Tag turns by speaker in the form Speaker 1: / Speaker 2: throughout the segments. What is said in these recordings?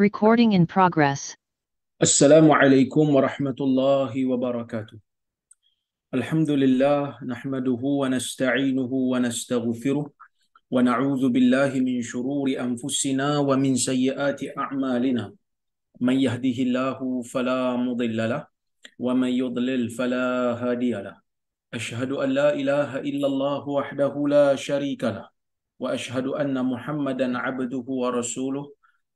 Speaker 1: Recording in progress. Assalamu alaikum wa rahmatullahi wa barakatuh. Alhamdulillah, nahmaduhu wa nasta'inuhu wa nasta'ghufiruh. Wa na'udhu billahi min shururi anfusina wa min sayyati a'malina. Man yahdihillahu falamudillala. Wa man yudlil falahadiyala. Ashhadu an la ilaha illallah wahdahu la sharika la. Wa ashhadu anna muhammadan abduhu wa rasuluh.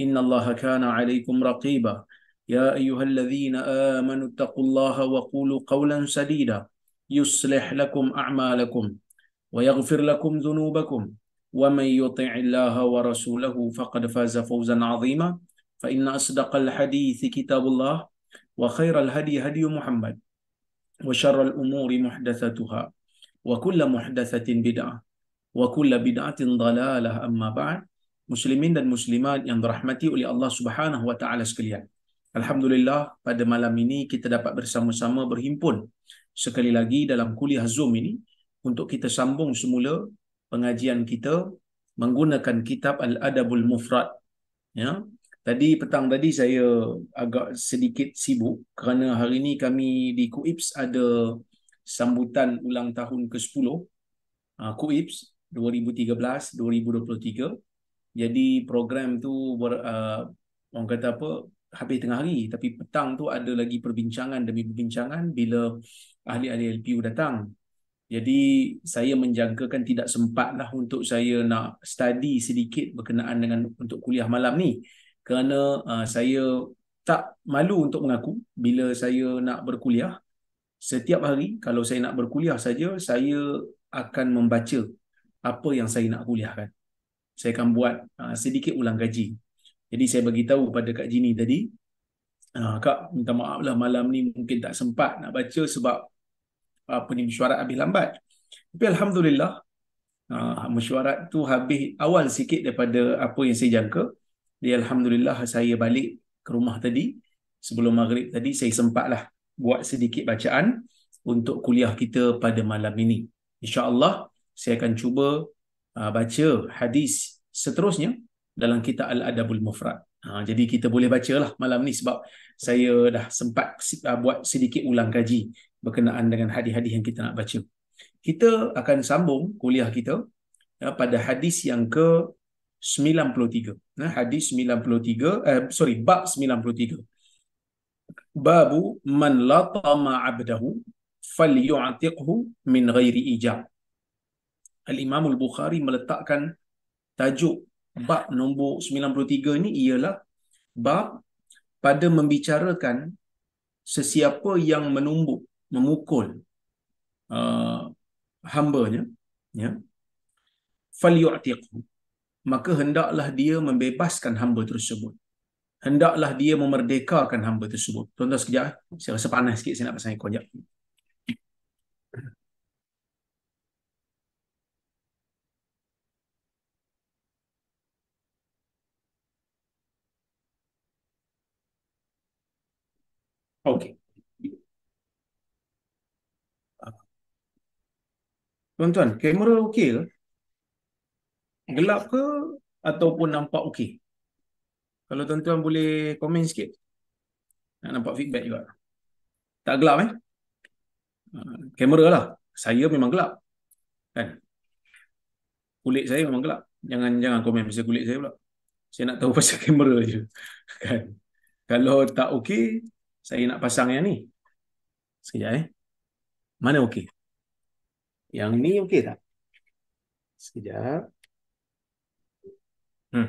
Speaker 1: إن الله كان عليكم رقيبا يا أيها الذين آمنوا اتقوا الله وقولوا قولا سديدا يصلح لكم أعمالكم ويغفر لكم ذنوبكم ومن يطع الله ورسوله فقد فاز فوزا عظيما فإن أصدق الحديث كتاب الله وخير الهدي هدي محمد وشر الأمور محدثتها وكل محدثة بدعة وكل بدعة ضلالة أما بعد muslimin dan muslimat yang dirahmati oleh Allah Subhanahu wa taala sekalian. Alhamdulillah pada malam ini kita dapat bersama-sama berhimpun sekali lagi dalam kuliah Zoom ini untuk kita sambung semula pengajian kita menggunakan kitab Al-Adabul Mufrad. Ya. Tadi petang tadi saya agak sedikit sibuk kerana hari ini kami di Kuips ada sambutan ulang tahun ke-10 ah, Kuips 2013 2023 jadi program tu ber, uh, orang kata apa habis tengah hari tapi petang tu ada lagi perbincangan demi perbincangan bila ahli-ahli LPU datang jadi saya menjangkakan tidak sempatlah untuk saya nak study sedikit berkenaan dengan untuk kuliah malam ni kerana uh, saya tak malu untuk mengaku bila saya nak berkuliah setiap hari kalau saya nak berkuliah saja saya akan membaca apa yang saya nak kuliahkan saya akan buat uh, sedikit ulang gaji. Jadi saya bagi tahu pada Kak Jini tadi, uh, Kak minta maaf lah malam ni mungkin tak sempat nak baca sebab uh, punya mesyuarat habis lambat. Tapi Alhamdulillah, uh, mesyuarat tu habis awal sikit daripada apa yang saya jangka. Jadi Alhamdulillah saya balik ke rumah tadi, sebelum maghrib tadi saya sempatlah buat sedikit bacaan untuk kuliah kita pada malam ini. InsyaAllah saya akan cuba Ah, baca hadis seterusnya dalam kitab Al-Adabul Mufrad. Ah, jadi kita boleh baca lah malam ni sebab saya dah sempat ah, buat sedikit ulang kaji berkenaan dengan hadis-hadis yang kita nak baca. Kita akan sambung kuliah kita pada hadis yang ke 93. Nah, hadis 93, eh, sorry, bab 93. Babu man latama abdahu falyu'tiqhu min ghairi ijab. Al-Imam Al-Bukhari meletakkan tajuk bab nombor 93 ini ialah bab pada membicarakan sesiapa yang menumbuk, memukul uh, hambanya, ya, falyu'tiqhu maka hendaklah dia membebaskan hamba tersebut. Hendaklah dia memerdekakan hamba tersebut. Tuan-tuan sekejap, eh. saya rasa panas sikit saya nak pasang ekor sekejap. Okey. Tuan-tuan, kamera okey ke? Gelap ke ataupun nampak okey? Kalau tuan-tuan boleh komen sikit. Nak nampak feedback juga. Tak gelap eh? Ah, kamera lah. Saya memang gelap. Kan? Kulit saya memang gelap. Jangan jangan komen pasal kulit saya pula. Saya nak tahu pasal kamera je. Kan? Kalau tak okey, saya nak pasang yang ni. Sekejap eh. Mana okey? Yang ni okey tak? Sekejap. Hmm.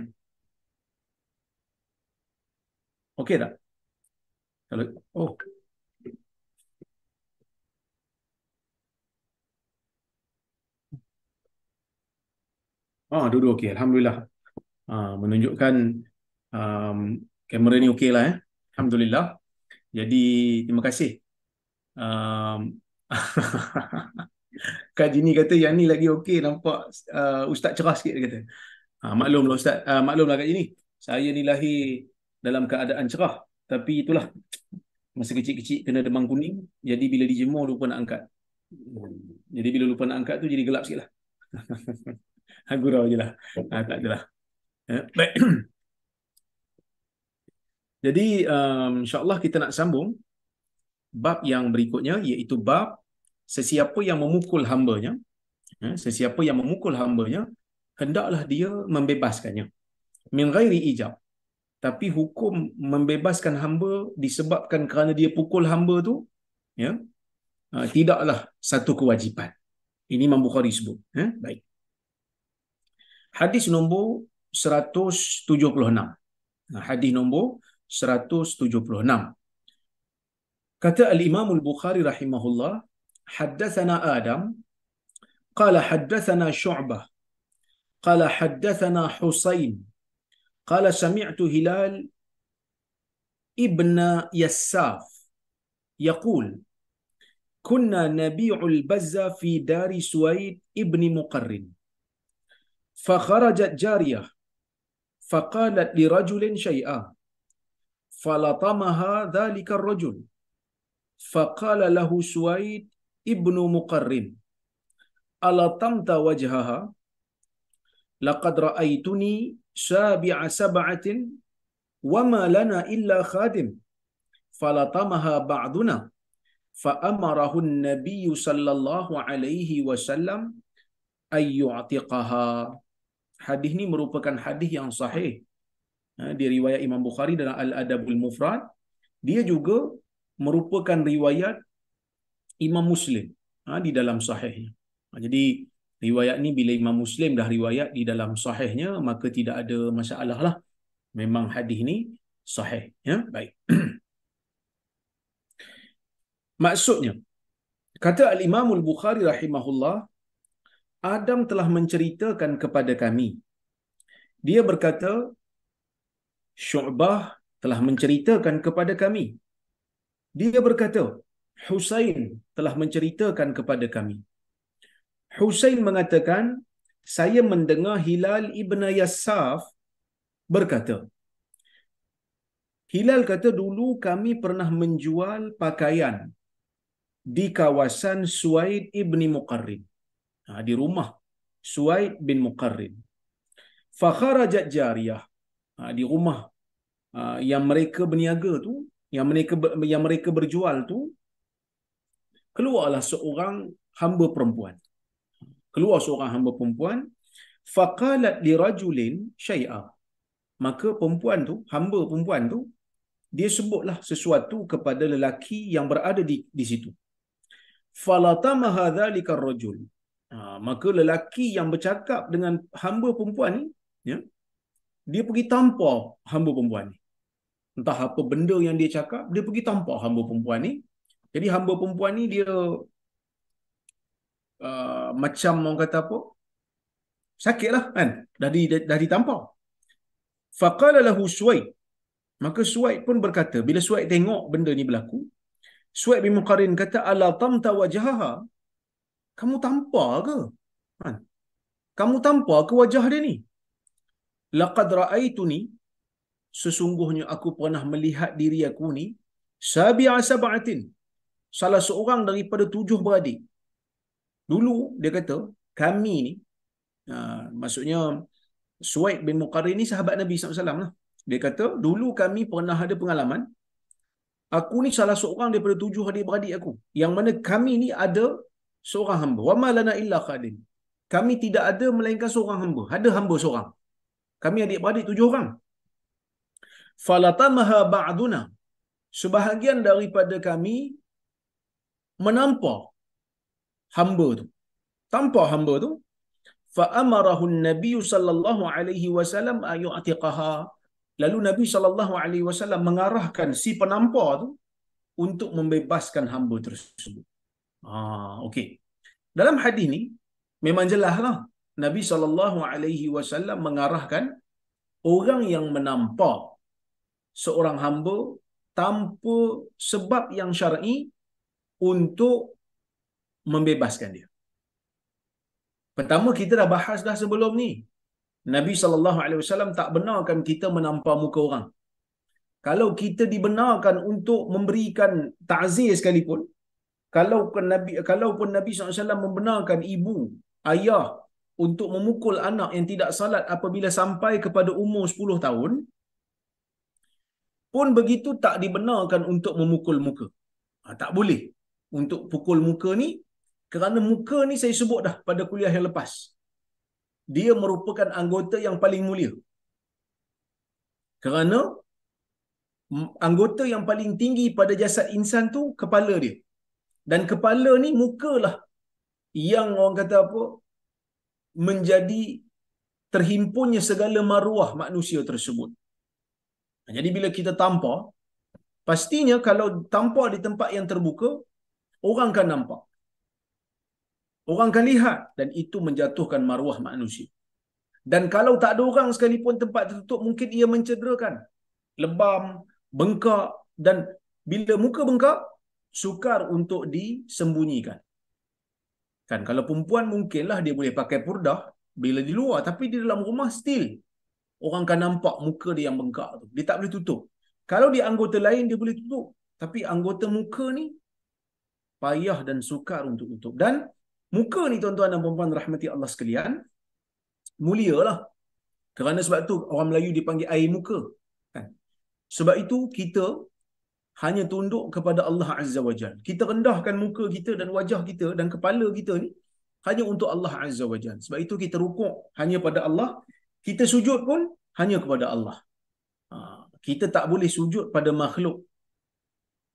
Speaker 1: Okey tak? Kalau oh. oh, dua-dua okey. Alhamdulillah. Ah, menunjukkan um, kamera ni okey lah. Eh. Alhamdulillah. Jadi terima kasih. Um, Kak Jini kata yang ni lagi okey nampak uh, ustaz cerah sikit dia kata. Ha, maklumlah ustaz, uh, maklumlah Kak Jini. Saya ni lahir dalam keadaan cerah tapi itulah masa kecil-kecil kena demam kuning jadi bila dijemur lupa nak angkat. Jadi bila lupa nak angkat tu jadi gelap sikitlah. Gurau je lah. Ha, tak adalah. Eh, baik. Jadi um, insyaAllah kita nak sambung bab yang berikutnya iaitu bab sesiapa yang memukul hambanya, ya, sesiapa yang memukul hambanya, hendaklah dia membebaskannya. Min ghairi ijab. Tapi hukum membebaskan hamba disebabkan kerana dia pukul hamba tu, ya, uh, tidaklah satu kewajipan. Ini Imam Bukhari sebut. Ya? Baik. Hadis nombor 176. Hadis nombor 176. Kata Al-Imam Al-Bukhari rahimahullah, Haddathana Adam, Qala haddathana Shu'bah, Qala haddathana Husain, Qala sami'tu Hilal, Ibna Yassaf, Yaqul, كنا نبيع البزة في دار سويد ابن مقرن فخرجت جارية فقالت لرجل شيئا فلطمها ذلك الرجل فقال له سويد ابن مقرن ألطمت وجهها لقد رأيتني سابع سبعة وما لنا إلا خادم فلطمها بعضنا فأمره النبي صلى الله عليه وسلم أن يعتقها Hadis ini merupakan hadis yang sahih Ha, di riwayat Imam Bukhari dalam Al-Adabul Mufrad, dia juga merupakan riwayat Imam Muslim ha, di dalam sahihnya. Ha, jadi riwayat ni bila Imam Muslim dah riwayat di dalam sahihnya, maka tidak ada masalah lah. Memang hadis ni sahih. Ya? Baik. Maksudnya, kata Al-Imamul Bukhari rahimahullah, Adam telah menceritakan kepada kami. Dia berkata, Syu'bah telah menceritakan kepada kami. Dia berkata, Husain telah menceritakan kepada kami. Husain mengatakan, saya mendengar Hilal Ibn Yassaf berkata, Hilal kata dulu kami pernah menjual pakaian di kawasan Suaid Ibn Muqarrib. Ha, di rumah Suaid bin Muqarrib. Fakharajat Jariyah. Ha, di rumah Ah, yang mereka berniaga tu, yang mereka yang mereka berjual tu, keluarlah seorang hamba perempuan. Keluar seorang hamba perempuan, faqalat li rajulin syai'a. Maka perempuan tu, hamba perempuan tu, dia sebutlah sesuatu kepada lelaki yang berada di di situ. Falatama hadzalika rajul. Ha, maka lelaki yang bercakap dengan hamba perempuan ni, ya, dia pergi tampar hamba perempuan ni entah apa benda yang dia cakap, dia pergi tampak hamba perempuan ni. Jadi hamba perempuan ni dia uh, macam orang kata apa? Sakitlah kan? Dah di dah, dah ditampak. Faqala lahu Suwaid. Maka Suwaid pun berkata, bila Suwaid tengok benda ni berlaku, Suwaid bin Muqarin kata, "Ala tamta wajhaha?" Kamu tampak ke? Kan? Kamu tampak ke wajah dia ni? Laqad ra'aituni sesungguhnya aku pernah melihat diri aku ni sabi'a sab'atin salah seorang daripada tujuh beradik dulu dia kata kami ni ha, maksudnya Suaid bin Muqarrin ni sahabat Nabi SAW lah dia kata dulu kami pernah ada pengalaman aku ni salah seorang daripada tujuh adik beradik aku yang mana kami ni ada seorang hamba wa malana illa khadim kami tidak ada melainkan seorang hamba ada hamba seorang kami adik beradik tujuh orang falatamaha ba'duna sebahagian daripada kami menampar hamba tu tampar hamba tu fa amarahu nabi sallallahu alaihi wasallam ayu'tiqaha lalu nabi sallallahu alaihi wasallam mengarahkan si penampar tu untuk membebaskan hamba tersebut ha ah, okey dalam hadis ni memang jelaslah nabi sallallahu alaihi wasallam mengarahkan orang yang menampar seorang hamba tanpa sebab yang syar'i untuk membebaskan dia. Pertama kita dah bahas dah sebelum ni. Nabi sallallahu alaihi wasallam tak benarkan kita menampar muka orang. Kalau kita dibenarkan untuk memberikan takzir sekalipun, kalau pun Nabi kalau pun Nabi sallallahu alaihi wasallam membenarkan ibu, ayah untuk memukul anak yang tidak salat apabila sampai kepada umur 10 tahun, pun begitu tak dibenarkan untuk memukul muka. Ha, tak boleh untuk pukul muka ni kerana muka ni saya sebut dah pada kuliah yang lepas. Dia merupakan anggota yang paling mulia. Kerana anggota yang paling tinggi pada jasad insan tu kepala dia. Dan kepala ni mukalah yang orang kata apa menjadi terhimpunnya segala maruah manusia tersebut. Jadi bila kita tampak, pastinya kalau tampak di tempat yang terbuka, orang akan nampak. Orang akan lihat dan itu menjatuhkan maruah manusia. Dan kalau tak ada orang sekalipun tempat tertutup, mungkin ia mencederakan. Lebam, bengkak dan bila muka bengkak, sukar untuk disembunyikan. Kan kalau perempuan mungkinlah dia boleh pakai purdah bila di luar tapi di dalam rumah still orang akan nampak muka dia yang bengkak tu. Dia tak boleh tutup. Kalau dia anggota lain, dia boleh tutup. Tapi anggota muka ni, payah dan sukar untuk tutup. Dan muka ni tuan-tuan dan perempuan rahmati Allah sekalian, mulia lah. Kerana sebab tu orang Melayu dipanggil air muka. Kan? Sebab itu kita hanya tunduk kepada Allah Azza wa Jal. Kita rendahkan muka kita dan wajah kita dan kepala kita ni hanya untuk Allah Azza wa Jal. Sebab itu kita rukuk hanya pada Allah kita sujud pun hanya kepada Allah. Ha, kita tak boleh sujud pada makhluk.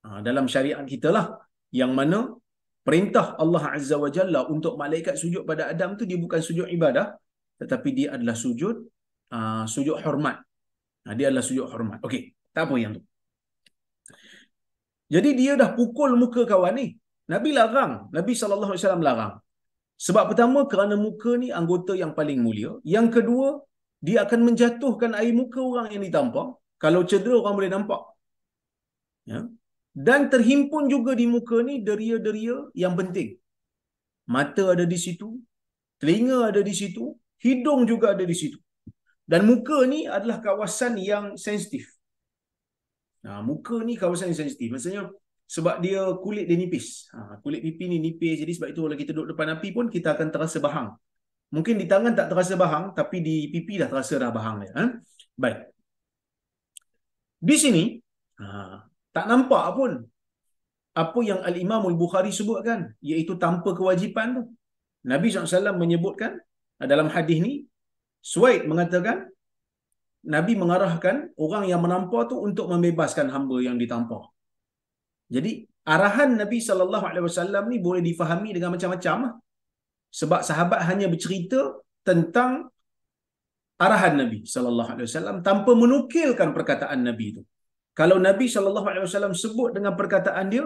Speaker 1: Ha, dalam syariat kita lah. Yang mana perintah Allah Azza wa Jalla untuk malaikat sujud pada Adam tu dia bukan sujud ibadah. Tetapi dia adalah sujud ha, sujud hormat. Dia adalah sujud hormat. Okey, tak apa yang tu. Jadi dia dah pukul muka kawan ni. Nabi larang. Nabi SAW larang. Sebab pertama kerana muka ni anggota yang paling mulia. Yang kedua, dia akan menjatuhkan air muka orang yang ditampak. kalau cedera orang boleh nampak ya dan terhimpun juga di muka ni deria-deria yang penting mata ada di situ telinga ada di situ hidung juga ada di situ dan muka ni adalah kawasan yang sensitif nah ha, muka ni kawasan yang sensitif maksudnya sebab dia kulit dia nipis. Ha, kulit pipi ni nipis. Jadi sebab itu kalau kita duduk depan api pun kita akan terasa bahang. Mungkin di tangan tak terasa bahang, tapi di pipi dah terasa dah bahang dia. Eh? Baik. Di sini, ha, tak nampak pun apa yang Al-Imam Al-Bukhari sebutkan, iaitu tanpa kewajipan tu. Nabi SAW menyebutkan eh, dalam hadis ni, Suaid mengatakan, Nabi mengarahkan orang yang menampar tu untuk membebaskan hamba yang ditampar. Jadi, arahan Nabi SAW ni boleh difahami dengan macam-macam lah sebab sahabat hanya bercerita tentang arahan Nabi sallallahu alaihi wasallam tanpa menukilkan perkataan Nabi itu. Kalau Nabi sallallahu alaihi wasallam sebut dengan perkataan dia,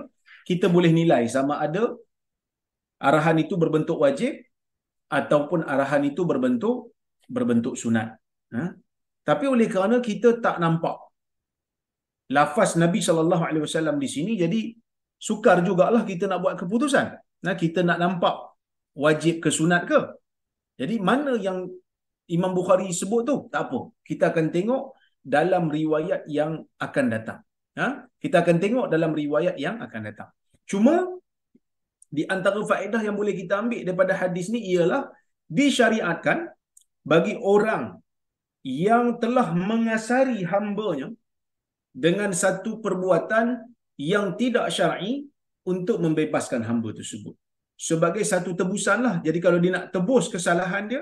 Speaker 1: kita boleh nilai sama ada arahan itu berbentuk wajib ataupun arahan itu berbentuk berbentuk sunat. Ha? Tapi oleh kerana kita tak nampak lafaz Nabi sallallahu alaihi wasallam di sini jadi sukar jugalah kita nak buat keputusan. Nah, kita nak nampak wajib ke sunat ke? Jadi mana yang Imam Bukhari sebut tu? Tak apa. Kita akan tengok dalam riwayat yang akan datang. Ha? Kita akan tengok dalam riwayat yang akan datang. Cuma di antara faedah yang boleh kita ambil daripada hadis ni ialah disyariatkan bagi orang yang telah mengasari hambanya dengan satu perbuatan yang tidak syar'i untuk membebaskan hamba tersebut sebagai satu tebusan lah. Jadi kalau dia nak tebus kesalahan dia,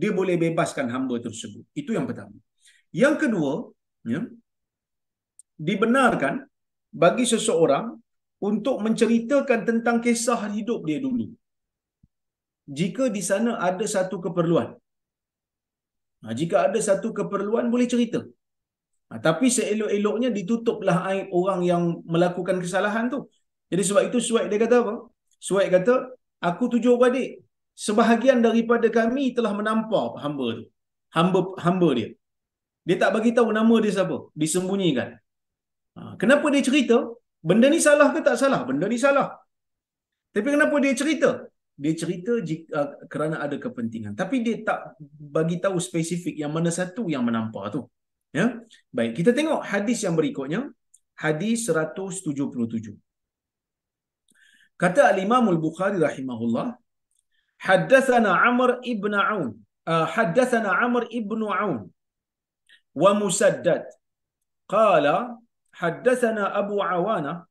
Speaker 1: dia boleh bebaskan hamba tersebut. Itu yang pertama. Yang kedua, ya, dibenarkan bagi seseorang untuk menceritakan tentang kisah hidup dia dulu. Jika di sana ada satu keperluan. Nah, ha, jika ada satu keperluan, boleh cerita. Nah, ha, tapi seelok-eloknya ditutuplah orang yang melakukan kesalahan tu. Jadi sebab itu suai dia kata apa? Suai kata, aku tujuh beradik. Sebahagian daripada kami telah menampar hamba tu. Hamba hamba dia. Dia tak bagi tahu nama dia siapa. Disembunyikan. Ha, kenapa dia cerita? Benda ni salah ke tak salah? Benda ni salah. Tapi kenapa dia cerita? Dia cerita jika, uh, kerana ada kepentingan. Tapi dia tak bagi tahu spesifik yang mana satu yang menampar tu. Ya. Baik, kita tengok hadis yang berikutnya. Hadis 177. Kata Imam Al-Bukhari rahimahullah, haddatsana Amr ibn Aun, uh, haddatsana Amr ibn Aun wa Musaddad. Qala haddatsana Abu Awana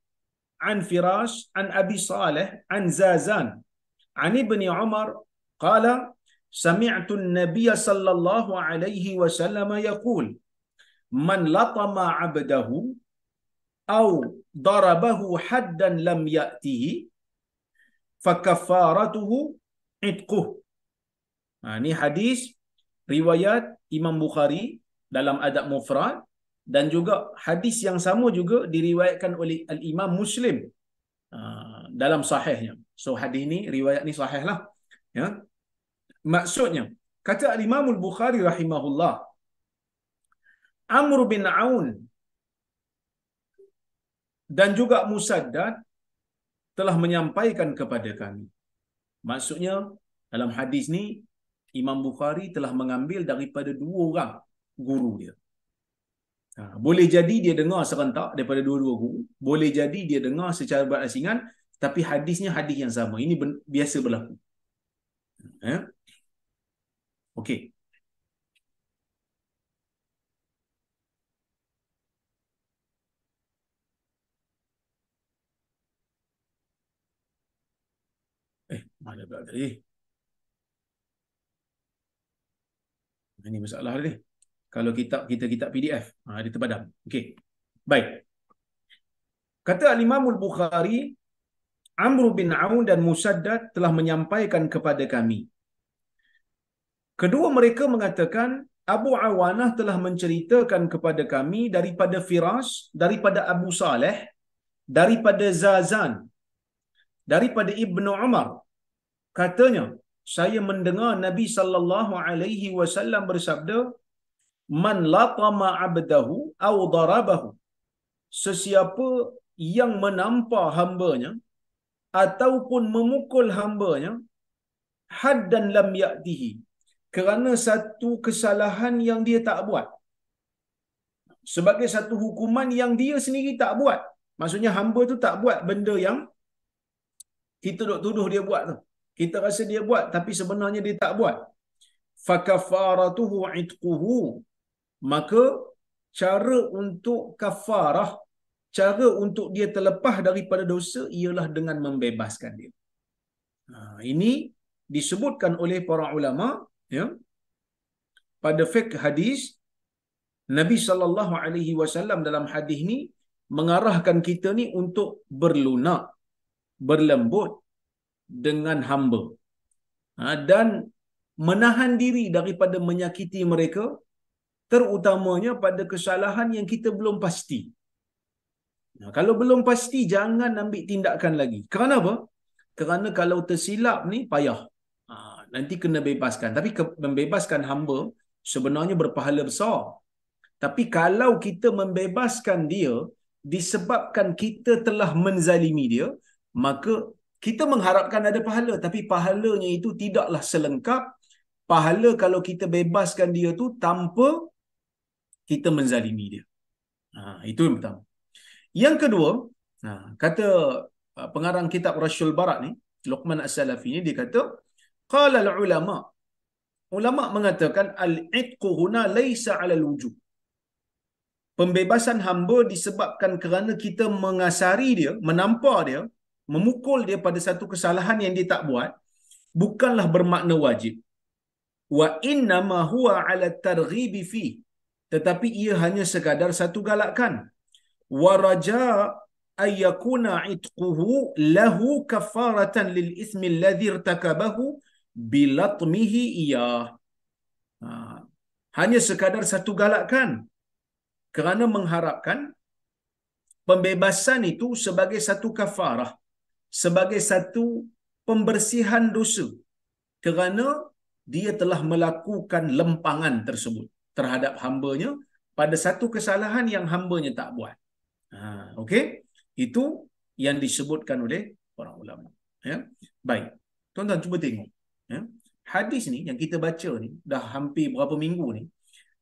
Speaker 1: عن فراش عن أبي صالح عن زازان عن ابن عمر قال سمعت النبي صلى الله عليه وسلم يقول من لطم عبده أو ضربه حدا لم يأته fakafaratuhu itquh. Ha, ini hadis riwayat Imam Bukhari dalam adab mufrad dan juga hadis yang sama juga diriwayatkan oleh al-Imam Muslim ha, dalam sahihnya. So hadis ini riwayat ini sahih lah. Ya. Maksudnya kata al-Imam Bukhari rahimahullah Amr bin Aun dan juga Musaddad telah menyampaikan kepada kami. Maksudnya dalam hadis ni Imam Bukhari telah mengambil daripada dua orang guru dia. Ha, boleh jadi dia dengar serentak daripada dua-dua guru, boleh jadi dia dengar secara berasingan tapi hadisnya hadis yang sama. Ini ben- biasa berlaku. Eh? Okey. Mana pula tadi? Ini masalah tadi. Kalau kitab kita kitab PDF, ha, dia terpadam. Okey. Baik. Kata Al-Imam Al-Bukhari, Amr bin Aun dan Musaddad telah menyampaikan kepada kami. Kedua mereka mengatakan, Abu Awanah telah menceritakan kepada kami daripada Firas, daripada Abu Saleh, daripada Zazan, daripada Ibnu Umar, Katanya, saya mendengar Nabi sallallahu alaihi wasallam bersabda, "Man latama 'abdahu aw darabahu." Sesiapa yang menampar hambanya ataupun memukul hambanya haddan lam ya'tihi kerana satu kesalahan yang dia tak buat sebagai satu hukuman yang dia sendiri tak buat maksudnya hamba tu tak buat benda yang kita duk tuduh dia buat tu kita rasa dia buat tapi sebenarnya dia tak buat fakafaratuhu itquhu maka cara untuk kafarah cara untuk dia terlepas daripada dosa ialah dengan membebaskan dia ha, ini disebutkan oleh para ulama ya pada fiqh hadis Nabi sallallahu alaihi wasallam dalam hadis ni mengarahkan kita ni untuk berlunak berlembut dengan hamba ha, dan menahan diri daripada menyakiti mereka terutamanya pada kesalahan yang kita belum pasti nah, ha, kalau belum pasti jangan ambil tindakan lagi kerana apa kerana kalau tersilap ni payah ha, nanti kena bebaskan tapi membebaskan hamba sebenarnya berpahala besar tapi kalau kita membebaskan dia disebabkan kita telah menzalimi dia maka kita mengharapkan ada pahala tapi pahalanya itu tidaklah selengkap pahala kalau kita bebaskan dia tu tanpa kita menzalimi dia. Ha, itu yang pertama. Yang kedua, ha, kata ha, pengarang kitab Rasul Barat ni, Luqman As-Salafi ni, dia kata, Qala ulama Ulama mengatakan, Al-itqu huna laysa ala wujub Pembebasan hamba disebabkan kerana kita mengasari dia, menampar dia, memukul dia pada satu kesalahan yang dia tak buat bukanlah bermakna wajib wa inna ma huwa ala targhibi fi tetapi ia hanya sekadar satu galakan wa raja ayyakuna itquhu lahu kafaratan lil ismi alladhi irtakabahu bilatmihi iya ha, hanya sekadar satu galakan kerana mengharapkan pembebasan itu sebagai satu kafarah sebagai satu pembersihan dosa kerana dia telah melakukan lempangan tersebut terhadap hambanya pada satu kesalahan yang hambanya tak buat. Ha, okay? Itu yang disebutkan oleh para ulama. Ya? Baik. Tuan-tuan cuba tengok. Ya? Hadis ni yang kita baca ni dah hampir berapa minggu ni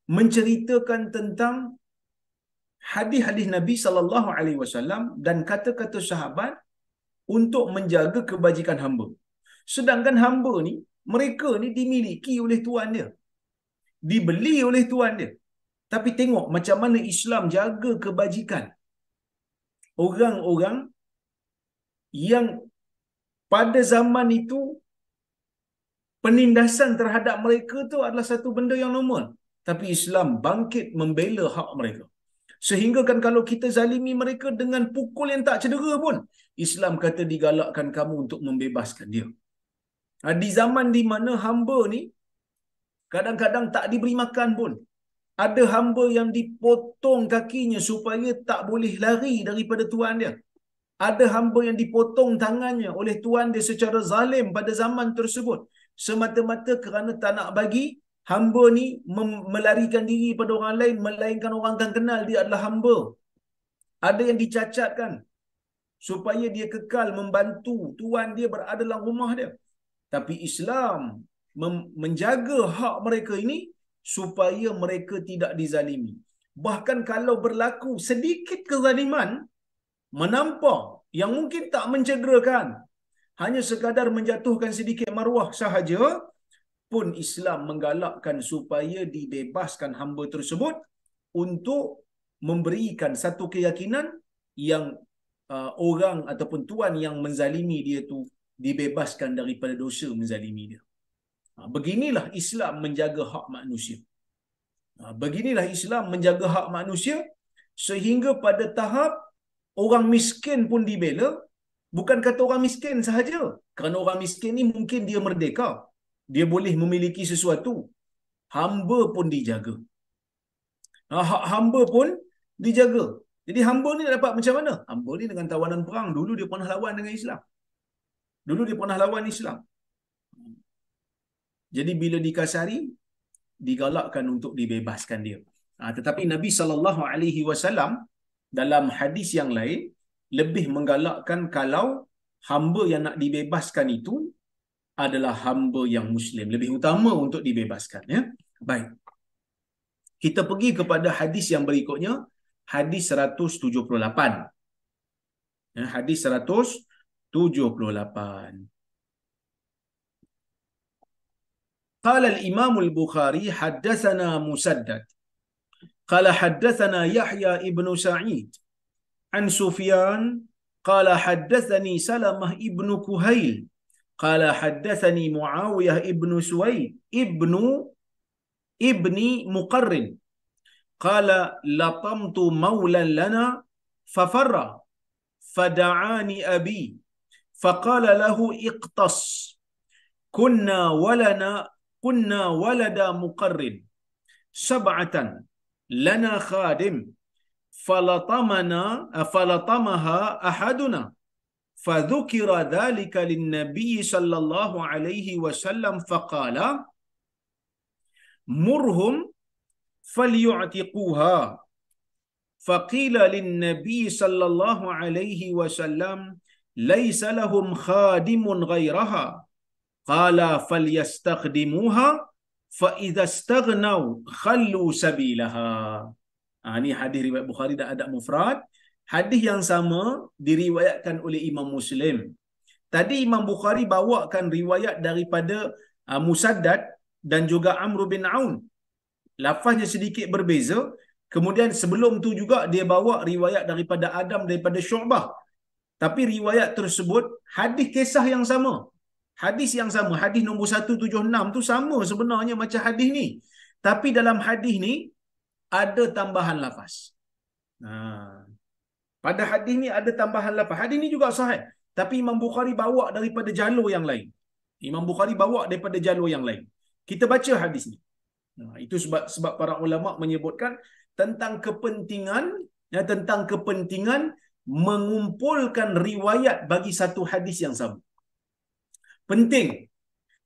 Speaker 1: menceritakan tentang hadis-hadis Nabi sallallahu alaihi wasallam dan kata-kata sahabat untuk menjaga kebajikan hamba. Sedangkan hamba ni, mereka ni dimiliki oleh tuan dia. Dibeli oleh tuan dia. Tapi tengok macam mana Islam jaga kebajikan orang-orang yang pada zaman itu penindasan terhadap mereka tu adalah satu benda yang normal. Tapi Islam bangkit membela hak mereka kan kalau kita zalimi mereka dengan pukul yang tak cedera pun, Islam kata digalakkan kamu untuk membebaskan dia. Ha, di zaman di mana hamba ni kadang-kadang tak diberi makan pun. Ada hamba yang dipotong kakinya supaya tak boleh lari daripada tuan dia. Ada hamba yang dipotong tangannya oleh tuan dia secara zalim pada zaman tersebut. Semata-mata kerana tak nak bagi hamba ni melarikan diri pada orang lain melainkan orang tak kenal dia adalah hamba ada yang dicacatkan supaya dia kekal membantu tuan dia berada dalam rumah dia tapi Islam menjaga hak mereka ini supaya mereka tidak dizalimi bahkan kalau berlaku sedikit kezaliman menampar yang mungkin tak mencederakan hanya sekadar menjatuhkan sedikit maruah sahaja pun Islam menggalakkan supaya dibebaskan hamba tersebut untuk memberikan satu keyakinan yang uh, orang ataupun tuan yang menzalimi dia tu dibebaskan daripada dosa menzalimi dia. Ha, beginilah Islam menjaga hak manusia. Ha, beginilah Islam menjaga hak manusia sehingga pada tahap orang miskin pun dibela. Bukan kata orang miskin sahaja. Kerana orang miskin ni mungkin dia merdeka dia boleh memiliki sesuatu hamba pun dijaga hak hamba pun dijaga jadi hamba ni dapat macam mana hamba ni dengan tawanan perang dulu dia pernah lawan dengan Islam dulu dia pernah lawan Islam jadi bila dikasari digalakkan untuk dibebaskan dia ha, tetapi Nabi sallallahu alaihi wasallam dalam hadis yang lain lebih menggalakkan kalau hamba yang nak dibebaskan itu adalah hamba yang muslim lebih utama untuk dibebaskan ya baik kita pergi kepada hadis yang berikutnya hadis 178 ya hadis 178 qala al imam al bukhari haddatsana musaddad qala haddatsana yahya ibnu sa'id an sufyan قال حدثني سلمه ابن كهيل قال حدثني معاوية ابن سويد ابن ابن مقرن قال لطمت مولا لنا ففر فدعاني أبي فقال له اقتص كنا ولنا كنا ولد مقرن سبعة لنا خادم فلطمنا فلطمها أحدنا فذكر ذلك للنبي صلى الله عليه وسلم فقال مرهم فليعتقوها فقيل للنبي صلى الله عليه وسلم ليس لهم خادم غيرها قال فليستخدموها فإذا استغنوا خلوا سبيلها ini آه، حديث رواية Bukhari ده adab مفرد Hadis yang sama diriwayatkan oleh Imam Muslim. Tadi Imam Bukhari bawakan riwayat daripada uh, Musaddad dan juga Amr bin Aun. Lafaznya sedikit berbeza. Kemudian sebelum tu juga dia bawa riwayat daripada Adam daripada Syu'bah. Tapi riwayat tersebut hadis kisah yang sama. Hadis yang sama, hadis nombor 176 tu sama sebenarnya macam hadis ni. Tapi dalam hadis ni ada tambahan lafaz. Ha. Pada hadis ni ada tambahan lafaz. Hadis ni juga sahih. Tapi Imam Bukhari bawa daripada jalur yang lain. Imam Bukhari bawa daripada jalur yang lain. Kita baca hadis ni. Nah, itu sebab sebab para ulama menyebutkan tentang kepentingan ya, tentang kepentingan mengumpulkan riwayat bagi satu hadis yang sama. Penting.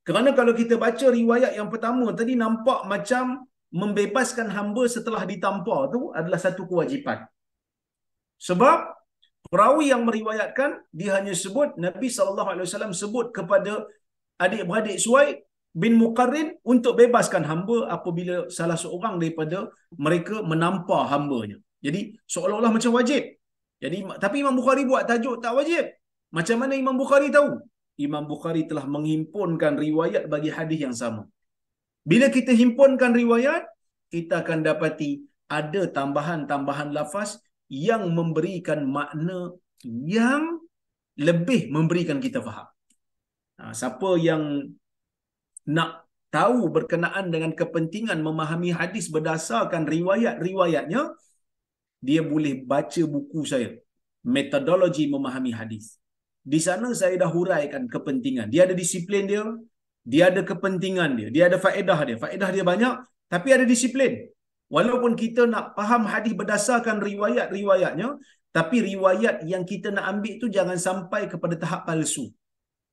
Speaker 1: Kerana kalau kita baca riwayat yang pertama tadi nampak macam membebaskan hamba setelah ditampar tu adalah satu kewajipan. Sebab perawi yang meriwayatkan dia hanya sebut Nabi sallallahu alaihi wasallam sebut kepada adik-beradik Suaid bin Muqarrin untuk bebaskan hamba apabila salah seorang daripada mereka menampar hambanya. Jadi seolah-olah macam wajib. Jadi tapi Imam Bukhari buat tajuk tak wajib. Macam mana Imam Bukhari tahu? Imam Bukhari telah menghimpunkan riwayat bagi hadis yang sama. Bila kita himpunkan riwayat, kita akan dapati ada tambahan-tambahan lafaz yang memberikan makna yang lebih memberikan kita faham. Ha, siapa yang nak tahu berkenaan dengan kepentingan memahami hadis berdasarkan riwayat-riwayatnya, dia boleh baca buku saya, Metodologi Memahami Hadis. Di sana saya dah huraikan kepentingan. Dia ada disiplin dia, dia ada kepentingan dia, dia ada faedah dia. Faedah dia banyak, tapi ada disiplin. Walaupun kita nak faham hadis berdasarkan riwayat-riwayatnya, tapi riwayat yang kita nak ambil tu jangan sampai kepada tahap palsu.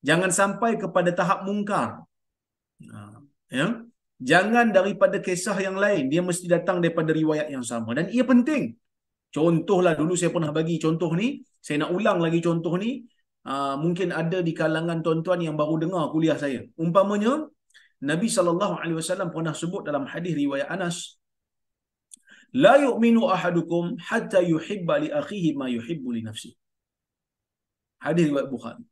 Speaker 1: Jangan sampai kepada tahap mungkar. Ha, ya? Jangan daripada kisah yang lain, dia mesti datang daripada riwayat yang sama. Dan ia penting. Contohlah dulu saya pernah bagi contoh ni, saya nak ulang lagi contoh ni, ha, mungkin ada di kalangan tuan-tuan yang baru dengar kuliah saya. Umpamanya, Nabi SAW pernah sebut dalam hadis riwayat Anas, لا يؤمن أحدكم حتى يحب لأخيه ما يحب لنفسه Hadis riwayat Bukhari.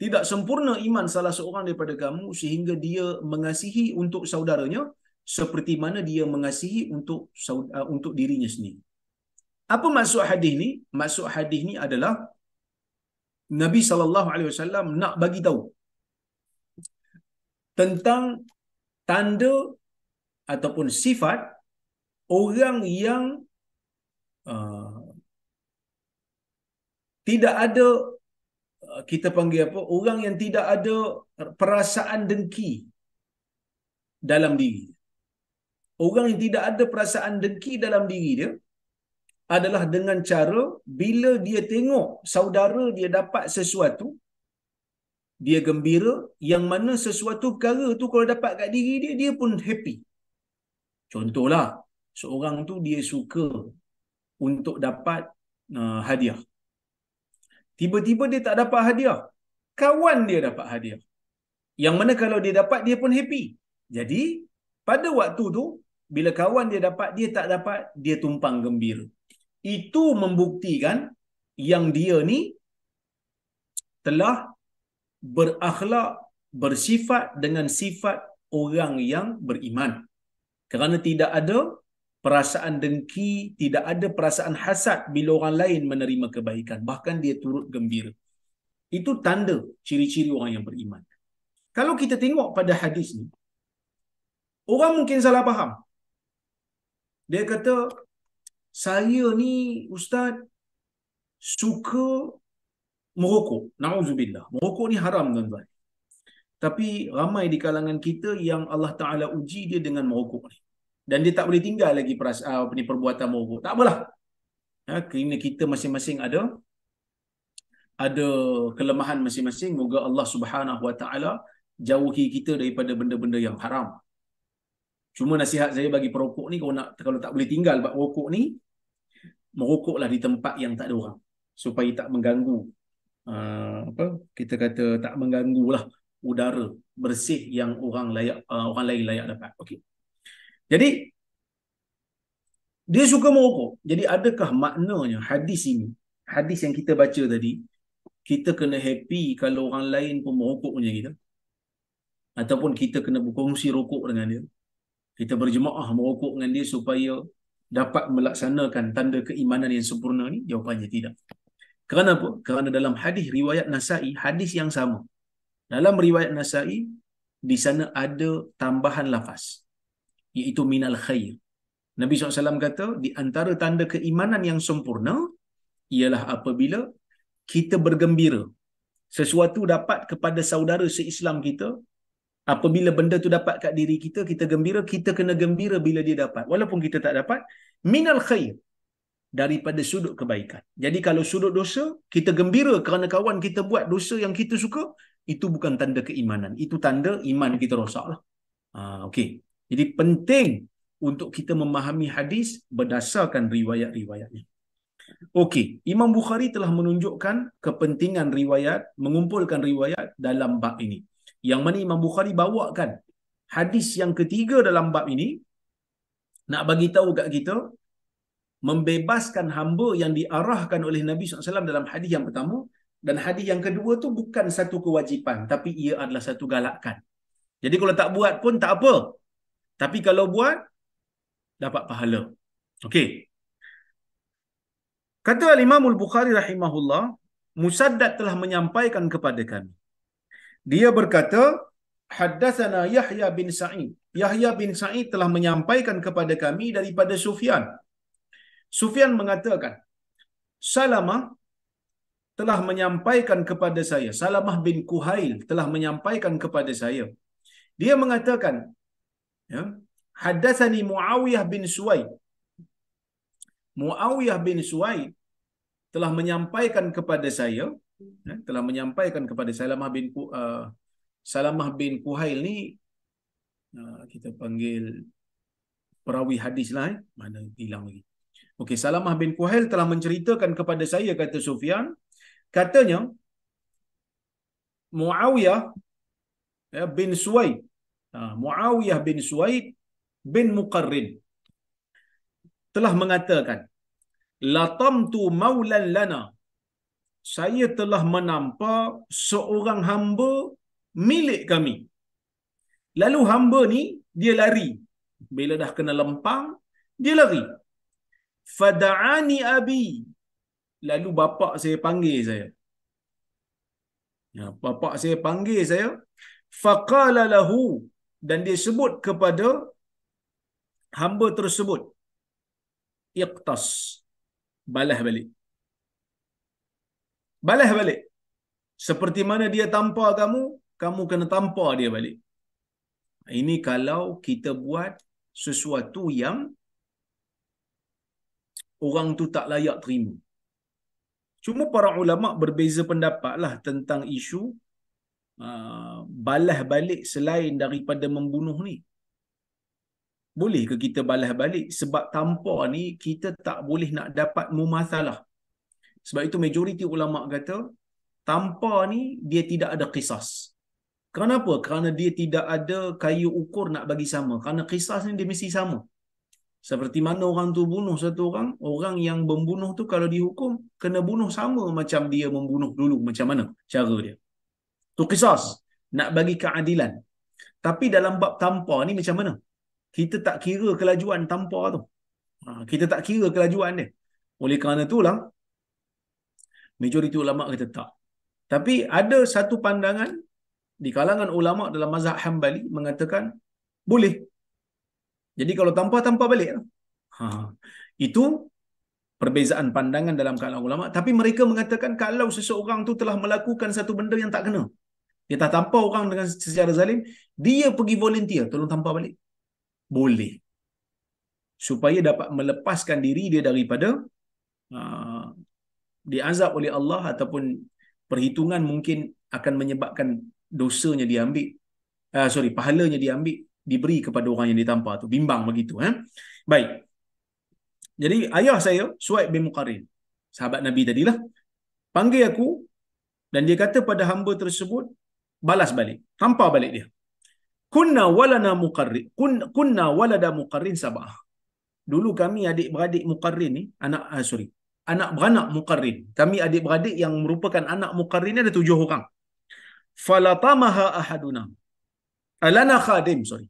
Speaker 1: Tidak sempurna iman salah seorang daripada kamu sehingga dia mengasihi untuk saudaranya seperti mana dia mengasihi untuk uh, untuk dirinya sendiri. Apa maksud hadis ni? Maksud hadis ni adalah Nabi sallallahu alaihi wasallam nak bagi tahu tentang tanda ataupun sifat orang yang uh, tidak ada uh, kita panggil apa orang yang tidak ada perasaan dengki dalam diri orang yang tidak ada perasaan dengki dalam diri dia adalah dengan cara bila dia tengok saudara dia dapat sesuatu dia gembira yang mana sesuatu perkara tu kalau dapat kat diri dia dia pun happy contohlah seorang tu dia suka untuk dapat uh, hadiah. Tiba-tiba dia tak dapat hadiah. Kawan dia dapat hadiah. Yang mana kalau dia dapat dia pun happy. Jadi pada waktu tu bila kawan dia dapat dia tak dapat dia tumpang gembira. Itu membuktikan yang dia ni telah berakhlak bersifat dengan sifat orang yang beriman. Kerana tidak ada perasaan dengki, tidak ada perasaan hasad bila orang lain menerima kebaikan. Bahkan dia turut gembira. Itu tanda ciri-ciri orang yang beriman. Kalau kita tengok pada hadis ni, orang mungkin salah faham. Dia kata, saya ni ustaz suka merokok. Na'udzubillah. Merokok ni haram dengan tuan Tapi ramai di kalangan kita yang Allah Ta'ala uji dia dengan merokok ni dan dia tak boleh tinggal lagi peras, ah, ni, perbuatan mogok. Tak apalah. Ha, kerana kita masing-masing ada ada kelemahan masing-masing. Moga Allah subhanahu wa ta'ala jauhi kita daripada benda-benda yang haram. Cuma nasihat saya bagi perokok ni, kalau, nak, kalau tak boleh tinggal buat rokok ni, merokoklah di tempat yang tak ada orang. Supaya tak mengganggu. Uh, apa Kita kata tak mengganggulah udara bersih yang orang layak uh, orang lain layak dapat. Okey. Jadi dia suka merokok. Jadi adakah maknanya hadis ini, hadis yang kita baca tadi, kita kena happy kalau orang lain pun merokok punya kita? Ataupun kita kena berkongsi rokok dengan dia? Kita berjemaah merokok dengan dia supaya dapat melaksanakan tanda keimanan yang sempurna ni? Jawapannya tidak. Kerana apa? Kerana dalam hadis riwayat Nasai, hadis yang sama. Dalam riwayat Nasai, di sana ada tambahan lafaz iaitu minal khair. Nabi SAW kata, di antara tanda keimanan yang sempurna, ialah apabila kita bergembira. Sesuatu dapat kepada saudara se-Islam kita, apabila benda tu dapat kat diri kita, kita gembira, kita kena gembira bila dia dapat. Walaupun kita tak dapat, minal khair daripada sudut kebaikan. Jadi kalau sudut dosa, kita gembira kerana kawan kita buat dosa yang kita suka, itu bukan tanda keimanan. Itu tanda iman kita rosak Ha, ah, okay. Jadi penting untuk kita memahami hadis berdasarkan riwayat riwayat ini. Okey, Imam Bukhari telah menunjukkan kepentingan riwayat, mengumpulkan riwayat dalam bab ini. Yang mana Imam Bukhari bawakan hadis yang ketiga dalam bab ini nak bagi tahu kat kita membebaskan hamba yang diarahkan oleh Nabi SAW dalam hadis yang pertama dan hadis yang kedua tu bukan satu kewajipan tapi ia adalah satu galakan. Jadi kalau tak buat pun tak apa. Tapi kalau buat, dapat pahala. Okey. Kata Imam Al-Bukhari rahimahullah, Musaddad telah menyampaikan kepada kami. Dia berkata, Haddathana Yahya bin Sa'id. Yahya bin Sa'id telah menyampaikan kepada kami daripada Sufyan. Sufyan mengatakan, Salamah telah menyampaikan kepada saya. Salamah bin Kuhail telah menyampaikan kepada saya. Dia mengatakan, ya haddatsani muawiyah bin suwai muawiyah bin suwai telah menyampaikan kepada saya ya, telah menyampaikan kepada salamah bin uh, salamah bin kuhail ni uh, kita panggil perawi hadis lah eh? mana hilang lagi okey salamah bin kuhail telah menceritakan kepada saya kata sufyan katanya muawiyah ya, bin suwai Ah, Muawiyah bin Suaid bin Muqarrin telah mengatakan latamtu maulan lana saya telah menampak seorang hamba milik kami lalu hamba ni dia lari bila dah kena lempang dia lari fada'ani abi lalu bapa saya panggil saya ya bapa saya panggil saya faqala lahu dan dia sebut kepada hamba tersebut iqtas balah balik balah balik seperti mana dia tampa kamu kamu kena tampa dia balik ini kalau kita buat sesuatu yang orang tu tak layak terima cuma para ulama berbeza pendapatlah tentang isu uh, balas balik selain daripada membunuh ni? Boleh ke kita balas balik? Sebab tanpa ni kita tak boleh nak dapat mumasalah. Sebab itu majoriti ulama' kata tanpa ni dia tidak ada kisas. Kenapa? Kerana dia tidak ada kayu ukur nak bagi sama. Kerana kisas ni dia mesti sama. Seperti mana orang tu bunuh satu orang, orang yang membunuh tu kalau dihukum, kena bunuh sama macam dia membunuh dulu. Macam mana cara dia? Tu kisah. Nak bagi keadilan. Tapi dalam bab tanpa ni macam mana? Kita tak kira kelajuan tanpa tu. Ha, kita tak kira kelajuan dia. Oleh kerana tu lah, majoriti ulama kata tak. Tapi ada satu pandangan di kalangan ulama dalam mazhab Hambali mengatakan boleh. Jadi kalau tanpa tanpa balik. Lah. Ha, itu perbezaan pandangan dalam kalangan ulama tapi mereka mengatakan kalau seseorang tu telah melakukan satu benda yang tak kena dia tak tampar orang dengan secara zalim. Dia pergi volunteer. Tolong tampar balik. Boleh. Supaya dapat melepaskan diri dia daripada uh, diazab oleh Allah ataupun perhitungan mungkin akan menyebabkan dosanya diambil. Uh, sorry, pahalanya diambil. Diberi kepada orang yang ditampar tu. Bimbang begitu. Eh? Baik. Jadi ayah saya, Suaid bin Muqarin. Sahabat Nabi tadilah. Panggil aku dan dia kata pada hamba tersebut, balas balik tanpa balik dia kunna walana muqarrin Kun, kunna walada muqarrin sabah dulu kami adik beradik muqarrin ni anak uh, sorry anak beranak muqarrin kami adik beradik yang merupakan anak muqarrin ni ada tujuh orang falatamaha ahaduna alana ah, khadim sorry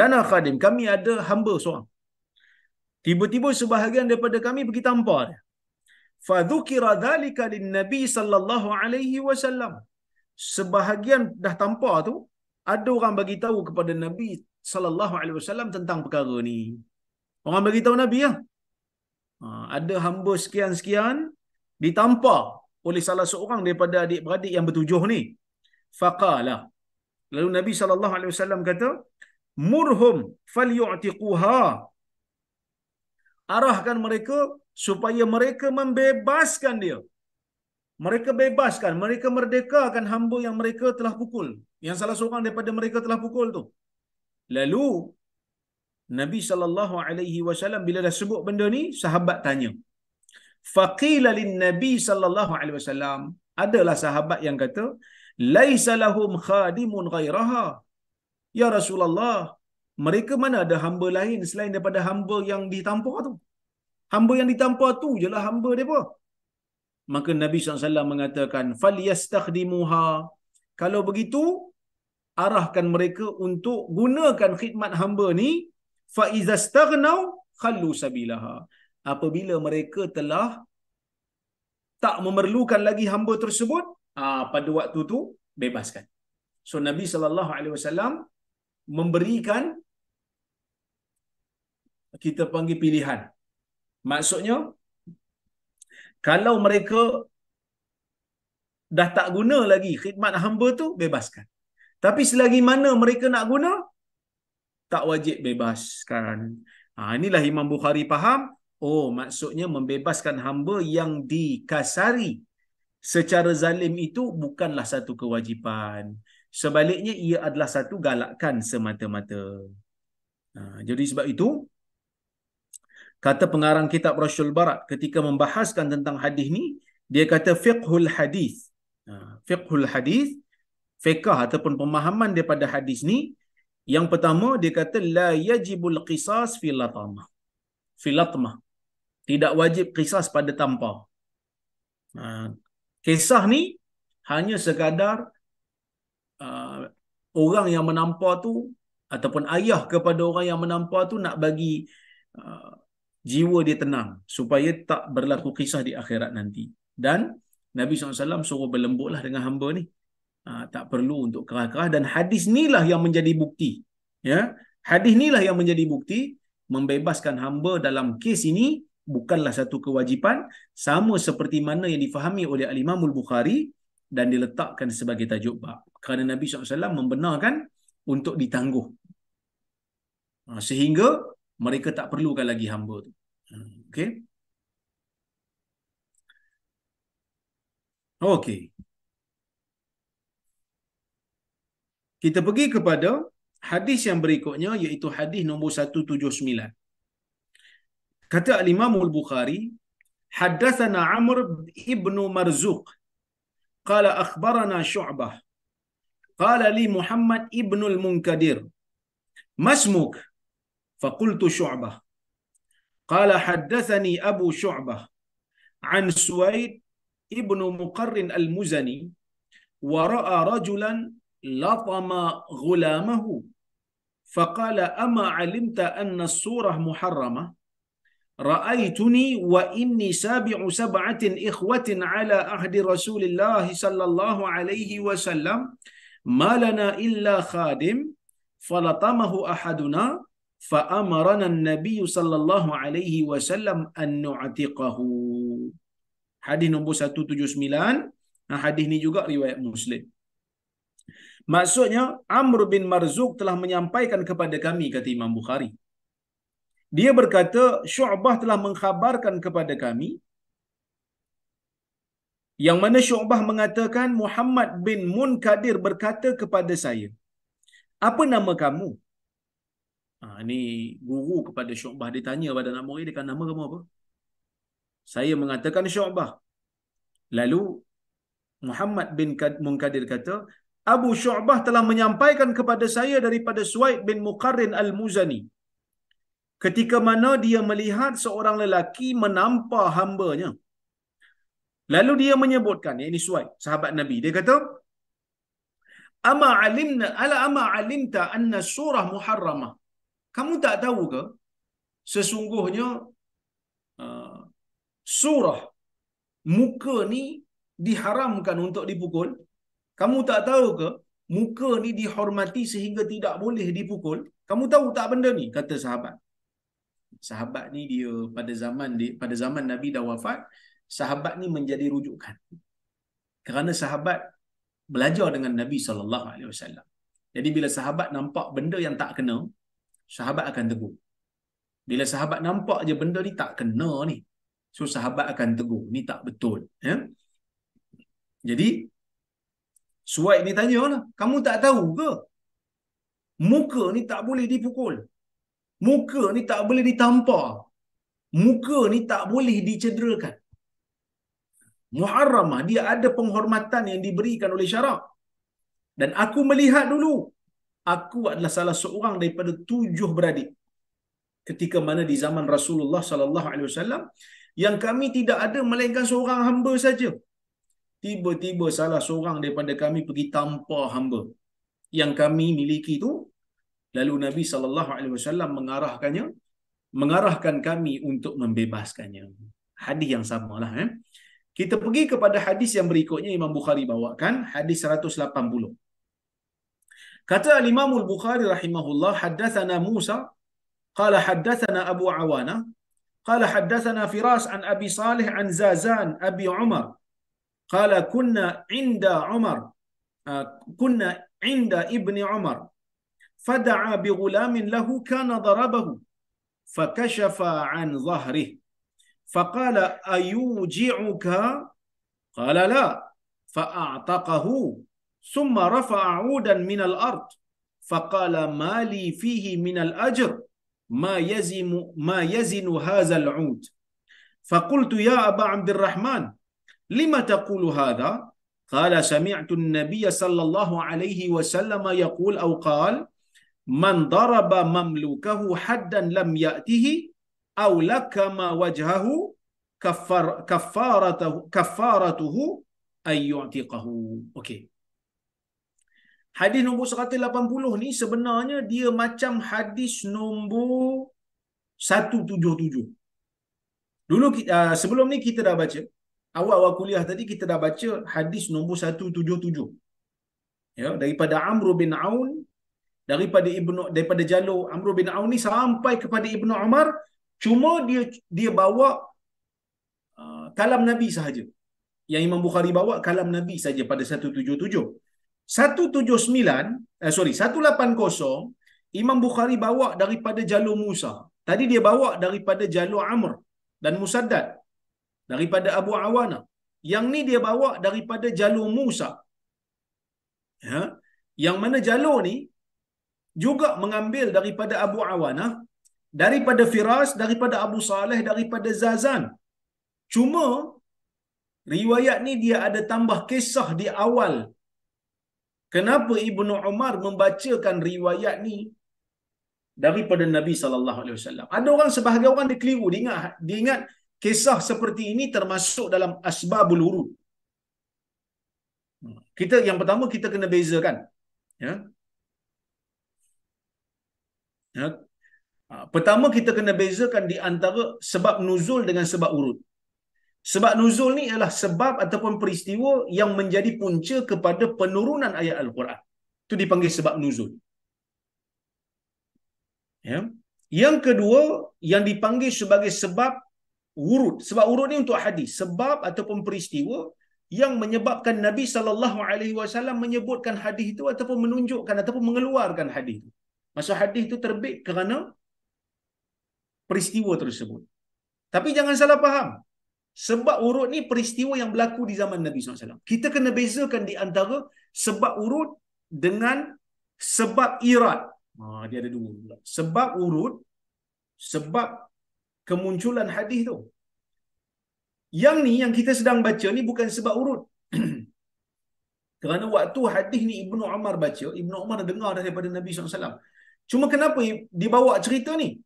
Speaker 1: lana khadim kami ada hamba seorang tiba-tiba sebahagian daripada kami pergi tampar dia fadhukira dhalika lin nabi sallallahu alaihi wasallam sebahagian dah tanpa tu ada orang bagi tahu kepada Nabi sallallahu alaihi wasallam tentang perkara ni. Orang bagi tahu Nabi lah. Ya? ada hamba sekian-sekian ditampar oleh salah seorang daripada adik-beradik yang bertujuh ni. Faqala. Lalu Nabi sallallahu alaihi wasallam kata, "Murhum falyu'tiquha." Arahkan mereka supaya mereka membebaskan dia. Mereka bebaskan, mereka merdekakan hamba yang mereka telah pukul. Yang salah seorang daripada mereka telah pukul tu. Lalu, Nabi SAW bila dah sebut benda ni, sahabat tanya. Faqila lin Nabi SAW, adalah sahabat yang kata, Laisa lahum khadimun ghairaha. Ya Rasulullah, mereka mana ada hamba lain selain daripada hamba yang ditampar tu? Hamba yang ditampar tu jelah hamba dia mereka maka Nabi SAW mengatakan falyastakhdimuha kalau begitu arahkan mereka untuk gunakan khidmat hamba ni fa izastaghnau khallu sabilaha apabila mereka telah tak memerlukan lagi hamba tersebut ah, pada waktu tu bebaskan so Nabi sallallahu alaihi wasallam memberikan kita panggil pilihan maksudnya kalau mereka dah tak guna lagi khidmat hamba tu bebaskan tapi selagi mana mereka nak guna tak wajib bebaskan ha inilah imam bukhari faham oh maksudnya membebaskan hamba yang dikasari secara zalim itu bukanlah satu kewajipan sebaliknya ia adalah satu galakkan semata-mata ha jadi sebab itu kata pengarang kitab Rasul Barat ketika membahaskan tentang hadis ni dia kata fiqhul hadis ha, fiqhul hadis fiqh ataupun pemahaman daripada hadis ni yang pertama dia kata la yajibul qisas fil latama fil latama tidak wajib qisas pada tanpa ha, kisah ni hanya sekadar uh, orang yang menampar tu ataupun ayah kepada orang yang menampar tu nak bagi uh, jiwa dia tenang supaya tak berlaku kisah di akhirat nanti. Dan Nabi SAW suruh berlembutlah dengan hamba ni. Ha, tak perlu untuk kerah-kerah dan hadis inilah yang menjadi bukti. Ya, hadis inilah yang menjadi bukti membebaskan hamba dalam kes ini bukanlah satu kewajipan sama seperti mana yang difahami oleh Al-Imam bukhari dan diletakkan sebagai tajuk bab. Kerana Nabi SAW membenarkan untuk ditangguh. Ha, sehingga mereka tak perlukan lagi hamba tu. Hmm, okay, Okey. Kita pergi kepada hadis yang berikutnya iaitu hadis nombor 179. Kata Imam Al-Bukhari, "Haddatsana Amr ibnu Marzuq qala akhbarana Syu'bah qala li Muhammad ibnu Al-Munkadir" Masmuk فقلت شعبة قال حدثني أبو شعبة عن سويد ابن مقر المزني ورأى رجلا لطم غلامه فقال أما علمت أن الصورة محرمة رأيتني وإني سابع سبعة إخوة على أهد رسول الله صلى الله عليه وسلم ما لنا إلا خادم فلطمه أحدنا فَأَمَرَنَا النَّبِيُّ صَلَّى اللَّهُ عَلَيْهِ وَسَلَّمَ أَنْ نُعْتِقَهُ Hadis nombor 179. Hadis ni juga riwayat Muslim. Maksudnya, Amr bin Marzuk telah menyampaikan kepada kami, kata Imam Bukhari. Dia berkata, Syu'bah telah mengkhabarkan kepada kami, yang mana Syu'bah mengatakan, Muhammad bin Munkadir berkata kepada saya, Apa nama kamu? Ha, ini guru kepada Syu'bah. Dia tanya pada anak murid, dia kata nama kamu apa? Saya mengatakan Syu'bah. Lalu Muhammad bin Munkadir kata, Abu Syu'bah telah menyampaikan kepada saya daripada Suaid bin Muqarrin Al-Muzani. Ketika mana dia melihat seorang lelaki menampa hambanya. Lalu dia menyebutkan, ini Suaid, sahabat Nabi. Dia kata, Ama alimna ala ama alimta anna surah muharramah. Kamu tak tahu ke? Sesungguhnya uh, surah muka ni diharamkan untuk dipukul. Kamu tak tahu ke? Muka ni dihormati sehingga tidak boleh dipukul. Kamu tahu tak benda ni? Kata sahabat. Sahabat ni dia pada zaman dia, pada zaman Nabi dah wafat, sahabat ni menjadi rujukan. Kerana sahabat belajar dengan Nabi sallallahu alaihi wasallam. Jadi bila sahabat nampak benda yang tak kena, sahabat akan tegur. Bila sahabat nampak je benda ni tak kena ni, so sahabat akan tegur, ni tak betul. Ya? Jadi, suai ni tanya lah, kamu tak tahu ke? Muka ni tak boleh dipukul. Muka ni tak boleh ditampar. Muka ni tak boleh dicederakan. Muharramah, dia ada penghormatan yang diberikan oleh syarak. Dan aku melihat dulu, aku adalah salah seorang daripada tujuh beradik ketika mana di zaman Rasulullah sallallahu alaihi wasallam yang kami tidak ada melainkan seorang hamba saja tiba-tiba salah seorang daripada kami pergi tanpa hamba yang kami miliki itu lalu Nabi sallallahu alaihi wasallam mengarahkannya mengarahkan kami untuk membebaskannya hadis yang samalah eh kita pergi kepada hadis yang berikutnya Imam Bukhari bawakan hadis 180 Kata الإمام البخاري رحمه الله حدثنا موسى قال حدثنا أبو عوانة قال حدثنا فراس عن أبي صالح عن زازان أبي عمر قال كنا عند عمر آه، كنا عند ابن عمر فدعا بغلام له كان ضربه فكشف عن ظهره فقال أيوجعك قال لا فأعتقه ثم رفع عودا من الأرض فقال ما لي فيه من الأجر ما يزن ما يزن هذا العود فقلت يا أبا عبد الرحمن لم تقول هذا قال سمعت النبي صلى الله عليه وسلم يقول أو قال من ضرب مملوكه حدا لم يأته أو لكم وجهه كفر كفارته كفارته أن يعتقه أوكي okay. Hadis nombor 180 ni sebenarnya dia macam hadis nombor 177. Dulu kita, uh, sebelum ni kita dah baca awal-awal kuliah tadi kita dah baca hadis nombor 177. Ya, daripada Amr bin Aun daripada Ibnu daripada Jalo Amr bin Aun ni sampai kepada Ibnu Umar cuma dia dia bawa uh, kalam Nabi sahaja. Yang Imam Bukhari bawa kalam Nabi saja pada 177. 179 uh, eh, sorry 180 Imam Bukhari bawa daripada jalur Musa tadi dia bawa daripada jalur Amr dan Musaddad daripada Abu Awana yang ni dia bawa daripada jalur Musa ya yang mana jalur ni juga mengambil daripada Abu Awana daripada Firas daripada Abu Saleh daripada Zazan cuma riwayat ni dia ada tambah kisah di awal kenapa Ibnu Umar membacakan riwayat ni daripada Nabi sallallahu alaihi wasallam. Ada orang sebahagian orang dia keliru, dia ingat dia ingat kisah seperti ini termasuk dalam asbabul wurud. Kita yang pertama kita kena bezakan. Ya. Ya. Ha, pertama kita kena bezakan di antara sebab nuzul dengan sebab urut. Sebab nuzul ni ialah sebab ataupun peristiwa yang menjadi punca kepada penurunan ayat Al-Quran. Itu dipanggil sebab nuzul. Ya. Yang kedua, yang dipanggil sebagai sebab urut Sebab urut ni untuk hadis. Sebab ataupun peristiwa yang menyebabkan Nabi saw menyebutkan hadis itu ataupun menunjukkan ataupun mengeluarkan hadis itu. masa hadis itu terbit kerana peristiwa tersebut. Tapi jangan salah faham. Sebab urut ni peristiwa yang berlaku di zaman Nabi SAW. Kita kena bezakan di antara sebab urut dengan sebab irat. Ha, dia ada dua. Pula. Sebab urut, sebab kemunculan hadis tu. Yang ni yang kita sedang baca ni bukan sebab urut. Kerana waktu hadis ni Ibnu Umar baca, Ibnu Umar dengar daripada Nabi SAW. Cuma kenapa dibawa cerita ni?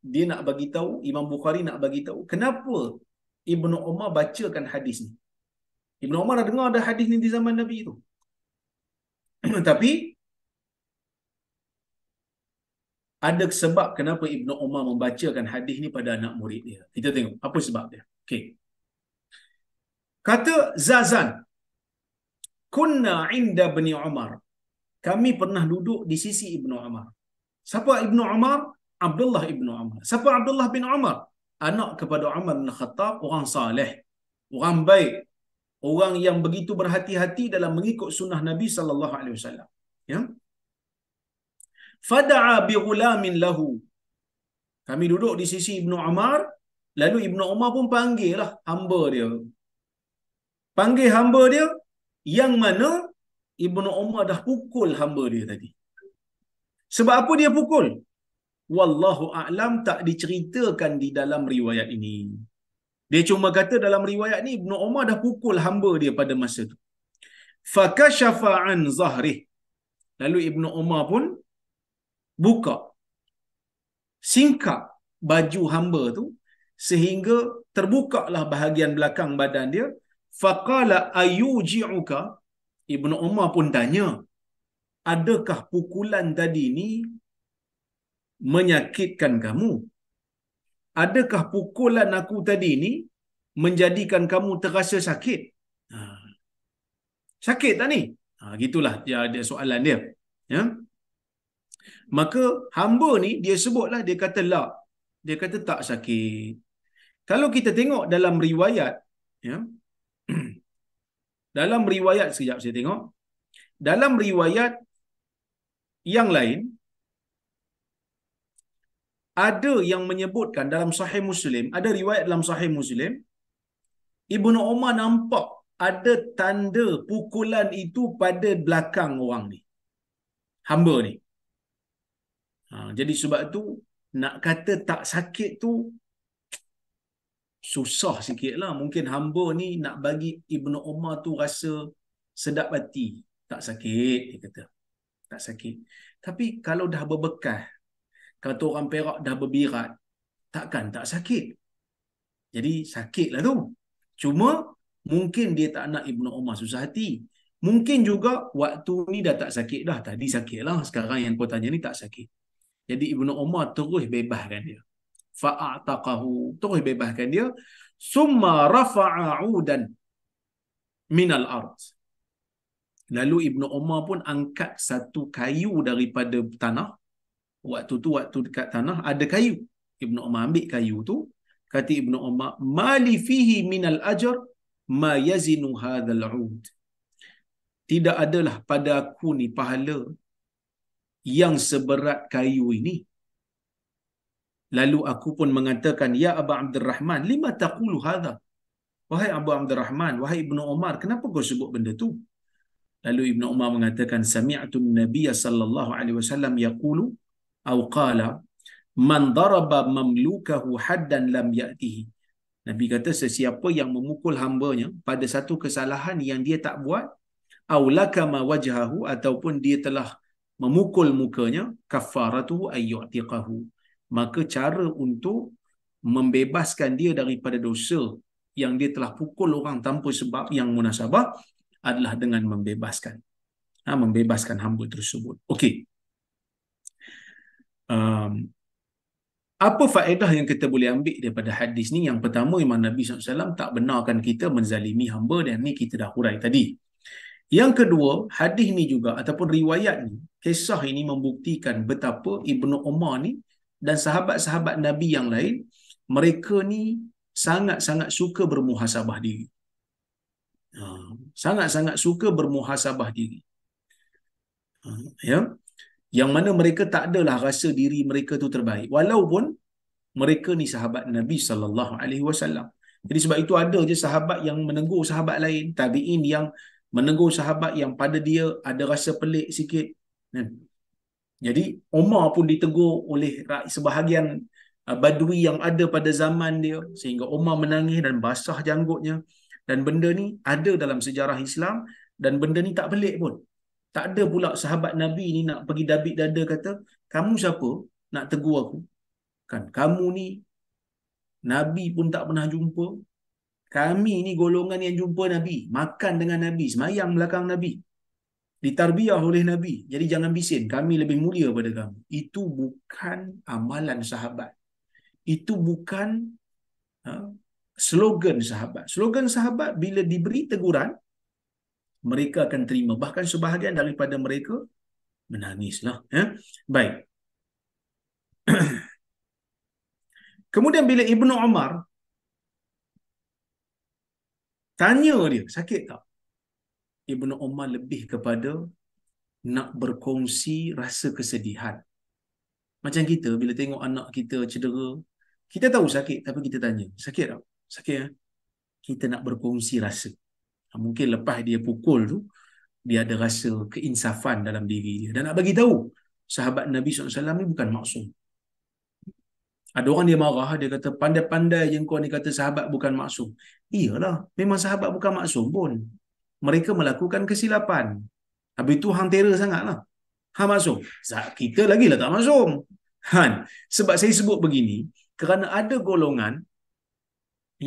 Speaker 1: Dia nak bagi tahu, Imam Bukhari nak bagi tahu kenapa Ibnu Umar bacakan hadis ni. Ibnu Umar dah dengar ada hadis ni di zaman Nabi itu. Tapi ada sebab kenapa Ibnu Umar membacakan hadis ni pada anak murid dia. Kita tengok apa sebab dia. Okey. Kata Zazan, "Kunna 'inda Ibnu Umar." Kami pernah duduk di sisi Ibnu Umar. Siapa Ibnu Umar? Abdullah Ibnu Umar. Siapa Abdullah bin Umar? anak kepada Umar bin Khattab orang saleh, orang baik, orang yang begitu berhati-hati dalam mengikut sunnah Nabi sallallahu alaihi wasallam. Ya. Fada'a bi ghulamin lahu. Kami duduk di sisi Ibnu Umar, lalu Ibnu Umar pun panggil lah hamba dia. Panggil hamba dia yang mana Ibnu Umar dah pukul hamba dia tadi. Sebab apa dia pukul? wallahu a'lam tak diceritakan di dalam riwayat ini dia cuma kata dalam riwayat ni Ibnu Umar dah pukul hamba dia pada masa tu fakashafa an zahri lalu Ibnu Umar pun buka singkap baju hamba tu sehingga terbukalah bahagian belakang badan dia faqala ayuji'uka Ibnu Umar pun tanya adakah pukulan tadi ni menyakitkan kamu? Adakah pukulan aku tadi ini menjadikan kamu terasa sakit? Ha. Sakit tak ni? Ha, gitulah dia ada soalan dia. Ya? Maka hamba ni dia sebutlah dia kata lah. Dia kata tak sakit. Kalau kita tengok dalam riwayat ya. dalam riwayat sekejap saya tengok. Dalam riwayat yang lain ada yang menyebutkan dalam sahih Muslim, ada riwayat dalam sahih Muslim, Ibnu Umar nampak ada tanda pukulan itu pada belakang orang ni. Hamba ni. Ha, jadi sebab tu, nak kata tak sakit tu, susah sikit lah. Mungkin hamba ni nak bagi Ibnu Umar tu rasa sedap hati. Tak sakit, dia kata. Tak sakit. Tapi kalau dah berbekah, Kata orang perak dah berbirat. Takkan tak sakit? Jadi sakitlah tu. Cuma mungkin dia tak nak Ibnu Umar susah hati. Mungkin juga waktu ni dah tak sakit dah. Tadi sakit lah. Sekarang yang kau tanya ni tak sakit. Jadi Ibnu Umar terus bebaskan dia. Fa'ataqahu. Terus bebaskan dia. Summa rafa'a'udan minal ard. Lalu Ibnu Umar pun angkat satu kayu daripada tanah waktu tu waktu dekat tanah ada kayu Ibnu Umar ambil kayu tu kata Ibnu Umar mali fihi minal ajr ma yazinu hadzal ud tidak adalah pada aku ni pahala yang seberat kayu ini lalu aku pun mengatakan ya Abu Aba Rahman, lima taqulu hadza wahai Abu Rahman, wahai Ibnu Umar kenapa kau sebut benda tu lalu Ibnu Umar mengatakan sami'tu an-nabiy sallallahu alaihi wasallam yaqulu au qala man daraba mamlukahu haddan lam ya'tihi Nabi kata sesiapa yang memukul hambanya pada satu kesalahan yang dia tak buat au lakama wajhahu ataupun dia telah memukul mukanya kafaratu ayyutiqahu maka cara untuk membebaskan dia daripada dosa yang dia telah pukul orang tanpa sebab yang munasabah adalah dengan membebaskan ha, membebaskan hamba tersebut okey um, apa faedah yang kita boleh ambil daripada hadis ni? Yang pertama imam Nabi SAW tak benarkan kita menzalimi hamba dan ni kita dah hurai tadi. Yang kedua, hadis ni juga ataupun riwayat ni, kisah ini membuktikan betapa Ibnu Umar ni dan sahabat-sahabat Nabi yang lain, mereka ni sangat-sangat suka bermuhasabah diri. Ha, sangat-sangat suka bermuhasabah diri. Ha, ya, yang mana mereka tak adalah rasa diri mereka tu terbaik walaupun mereka ni sahabat Nabi sallallahu alaihi wasallam jadi sebab itu ada je sahabat yang menegur sahabat lain tabiin yang menegur sahabat yang pada dia ada rasa pelik sikit hmm. jadi Umar pun ditegur oleh sebahagian uh, badui yang ada pada zaman dia sehingga Umar menangis dan basah janggutnya dan benda ni ada dalam sejarah Islam dan benda ni tak pelik pun tak ada pula sahabat Nabi ni nak pergi dabik dada kata, kamu siapa nak tegur aku? Kan, kamu ni Nabi pun tak pernah jumpa. Kami ni golongan yang jumpa Nabi. Makan dengan Nabi. Semayang belakang Nabi. Ditarbiah oleh Nabi. Jadi jangan bisin. Kami lebih mulia pada kamu. Itu bukan amalan sahabat. Itu bukan ha, slogan sahabat. Slogan sahabat bila diberi teguran, mereka akan terima. Bahkan sebahagian daripada mereka menangislah. Ya? Baik. Kemudian bila Ibnu Omar tanya dia, sakit tak? Ibnu Omar lebih kepada nak berkongsi rasa kesedihan. Macam kita bila tengok anak kita cedera, kita tahu sakit tapi kita tanya, sakit tak? Sakit ya? Kita nak berkongsi rasa mungkin lepas dia pukul tu dia ada rasa keinsafan dalam diri dia dan nak bagi tahu sahabat Nabi SAW ni bukan maksum ada orang dia marah dia kata pandai-pandai yang kau ni kata sahabat bukan maksum iyalah memang sahabat bukan maksum pun mereka melakukan kesilapan habis tu hang terer sangatlah Ha maksum. Kita lagi lah tak maksum. Han. Sebab saya sebut begini, kerana ada golongan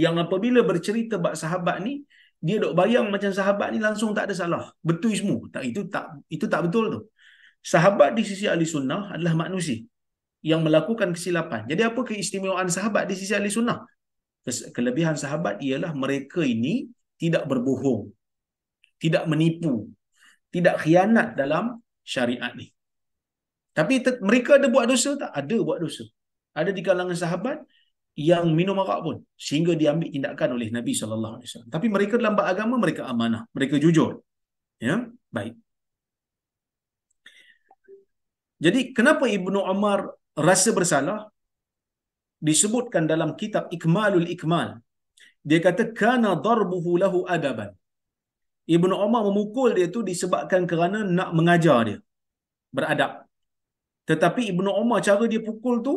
Speaker 1: yang apabila bercerita bak sahabat ni, dia dok bayang macam sahabat ni langsung tak ada salah. Betul semua. Tak itu tak itu tak betul tu. Sahabat di sisi ahli sunnah adalah manusia yang melakukan kesilapan. Jadi apa keistimewaan sahabat di sisi ahli sunnah? Kelebihan sahabat ialah mereka ini tidak berbohong, tidak menipu, tidak khianat dalam syariat ni. Tapi mereka ada buat dosa tak? Ada buat dosa. Ada di kalangan sahabat yang minum arak pun sehingga diambil tindakan oleh Nabi sallallahu alaihi wasallam. Tapi mereka dalam bab agama mereka amanah, mereka jujur. Ya, baik. Jadi kenapa Ibnu Umar rasa bersalah? Disebutkan dalam kitab Ikmalul Ikmal. Dia kata kana darbuhu lahu adaban. Ibnu Umar memukul dia tu disebabkan kerana nak mengajar dia beradab. Tetapi Ibnu Umar cara dia pukul tu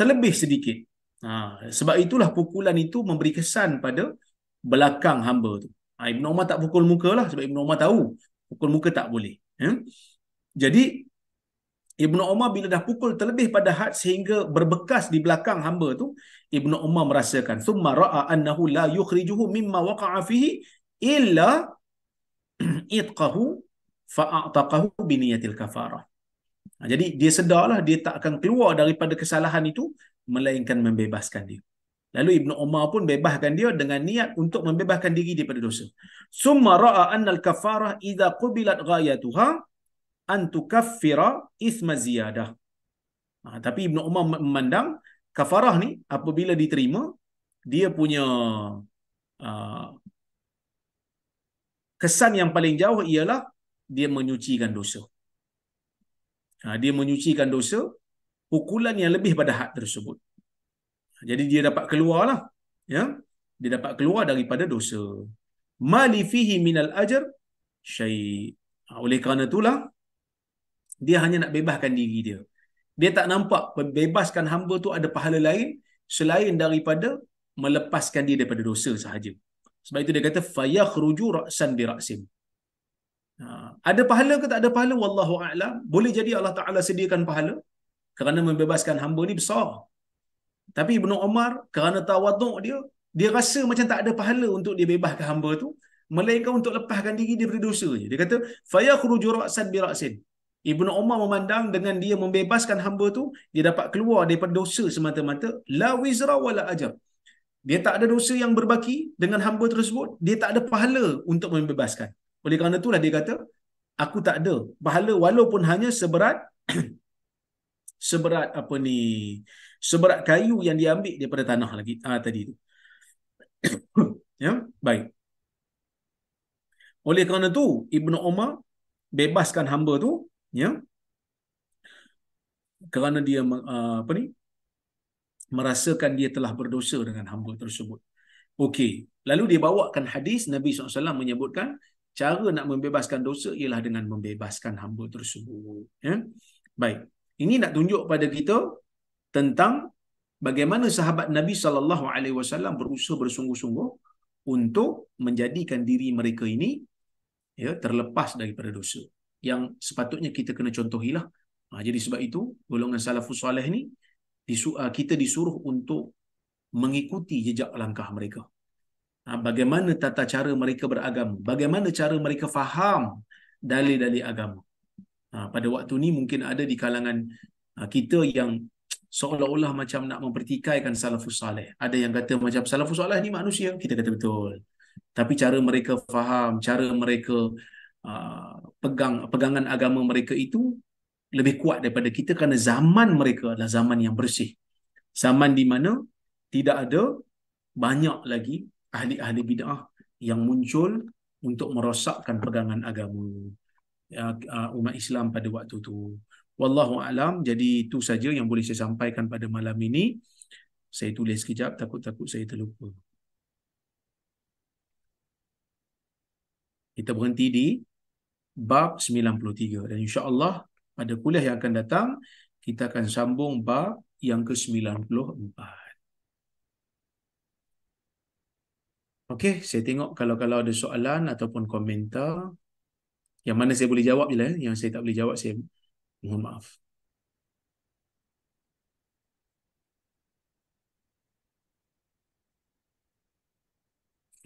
Speaker 1: terlebih sedikit Ha, sebab itulah pukulan itu memberi kesan pada belakang hamba tu. Ha, Ibn Umar tak pukul muka lah sebab Ibn Umar tahu pukul muka tak boleh. Eh? Jadi Ibn Umar bila dah pukul terlebih pada had sehingga berbekas di belakang hamba tu, Ibn Umar merasakan thumma ra'a annahu la yukhrijuhu مِمَّا waqa'a fihi illa itqahu فَأَعْتَقَهُ bi الْكَفَارَةِ. Ha, jadi dia sedarlah dia tak akan keluar daripada kesalahan itu melainkan membebaskan dia. Lalu Ibnu Umar pun bebaskan dia dengan niat untuk membebaskan diri daripada dosa. Summa ra'a anna al-kafarah idza qubilat ghayatuha an tukaffira isma ziyadah. Ha, tapi Ibnu Umar memandang kafarah ni apabila diterima dia punya uh, kesan yang paling jauh ialah dia menyucikan dosa. Ha, dia menyucikan dosa pukulan yang lebih pada had tersebut. Jadi dia dapat keluarlah. Ya. Dia dapat keluar daripada dosa. Mali fihi minal ajr syai. Ha, oleh kerana itulah dia hanya nak bebaskan diri dia. Dia tak nampak membebaskan hamba tu ada pahala lain selain daripada melepaskan dia daripada dosa sahaja. Sebab itu dia kata fayakhruju ra'san bi ra'sin. Ha, ada pahala ke tak ada pahala wallahu a'lam. Boleh jadi Allah Taala sediakan pahala kerana membebaskan hamba ni besar. Tapi Ibnu Umar kerana tawaduk dia, dia rasa macam tak ada pahala untuk dia bebaskan hamba tu, melainkan untuk lepaskan diri daripada dosa je. Dia kata, "Fayakhruju ra'san bi ra'sin." Ibnu Omar memandang dengan dia membebaskan hamba tu, dia dapat keluar daripada dosa semata-mata, la wizra wala ajr. Dia tak ada dosa yang berbaki dengan hamba tersebut, dia tak ada pahala untuk membebaskan. Oleh kerana itulah dia kata, aku tak ada pahala walaupun hanya seberat seberat apa ni seberat kayu yang diambil daripada tanah lagi ah, tadi tu. ya, baik. Oleh kerana tu Ibnu Umar bebaskan hamba tu ya. Kerana dia ah, apa ni merasakan dia telah berdosa dengan hamba tersebut. Okey, lalu dia bawakan hadis Nabi SAW menyebutkan cara nak membebaskan dosa ialah dengan membebaskan hamba tersebut. Ya? Baik. Ini nak tunjuk pada kita tentang bagaimana sahabat Nabi sallallahu alaihi wasallam berusaha bersungguh-sungguh untuk menjadikan diri mereka ini ya terlepas daripada dosa yang sepatutnya kita kena contohilah. Ha, jadi sebab itu golongan salafus soleh ni disu- ah, kita disuruh untuk mengikuti jejak langkah mereka. Ha, bagaimana tata cara mereka beragama, bagaimana cara mereka faham dalil-dalil agama. Ha, pada waktu ni mungkin ada di kalangan ha, kita yang seolah-olah macam nak mempertikaikan salafus salih. Ada yang kata macam salafus salih ni manusia, kita kata betul. Tapi cara mereka faham, cara mereka uh, pegang pegangan agama mereka itu lebih kuat daripada kita kerana zaman mereka adalah zaman yang bersih. Zaman di mana tidak ada banyak lagi ahli-ahli bid'ah yang muncul untuk merosakkan pegangan agama. Uh, uh, umat Islam pada waktu itu. Wallahu alam. Jadi itu saja yang boleh saya sampaikan pada malam ini. Saya tulis kejap takut-takut saya terlupa. Kita berhenti di bab 93 dan insya-Allah pada kuliah yang akan datang kita akan sambung bab yang ke-94. Okey, saya tengok kalau-kalau ada soalan ataupun komentar. Yang mana saya boleh jawab je lah. Eh. Yang saya tak boleh jawab, saya mohon maaf.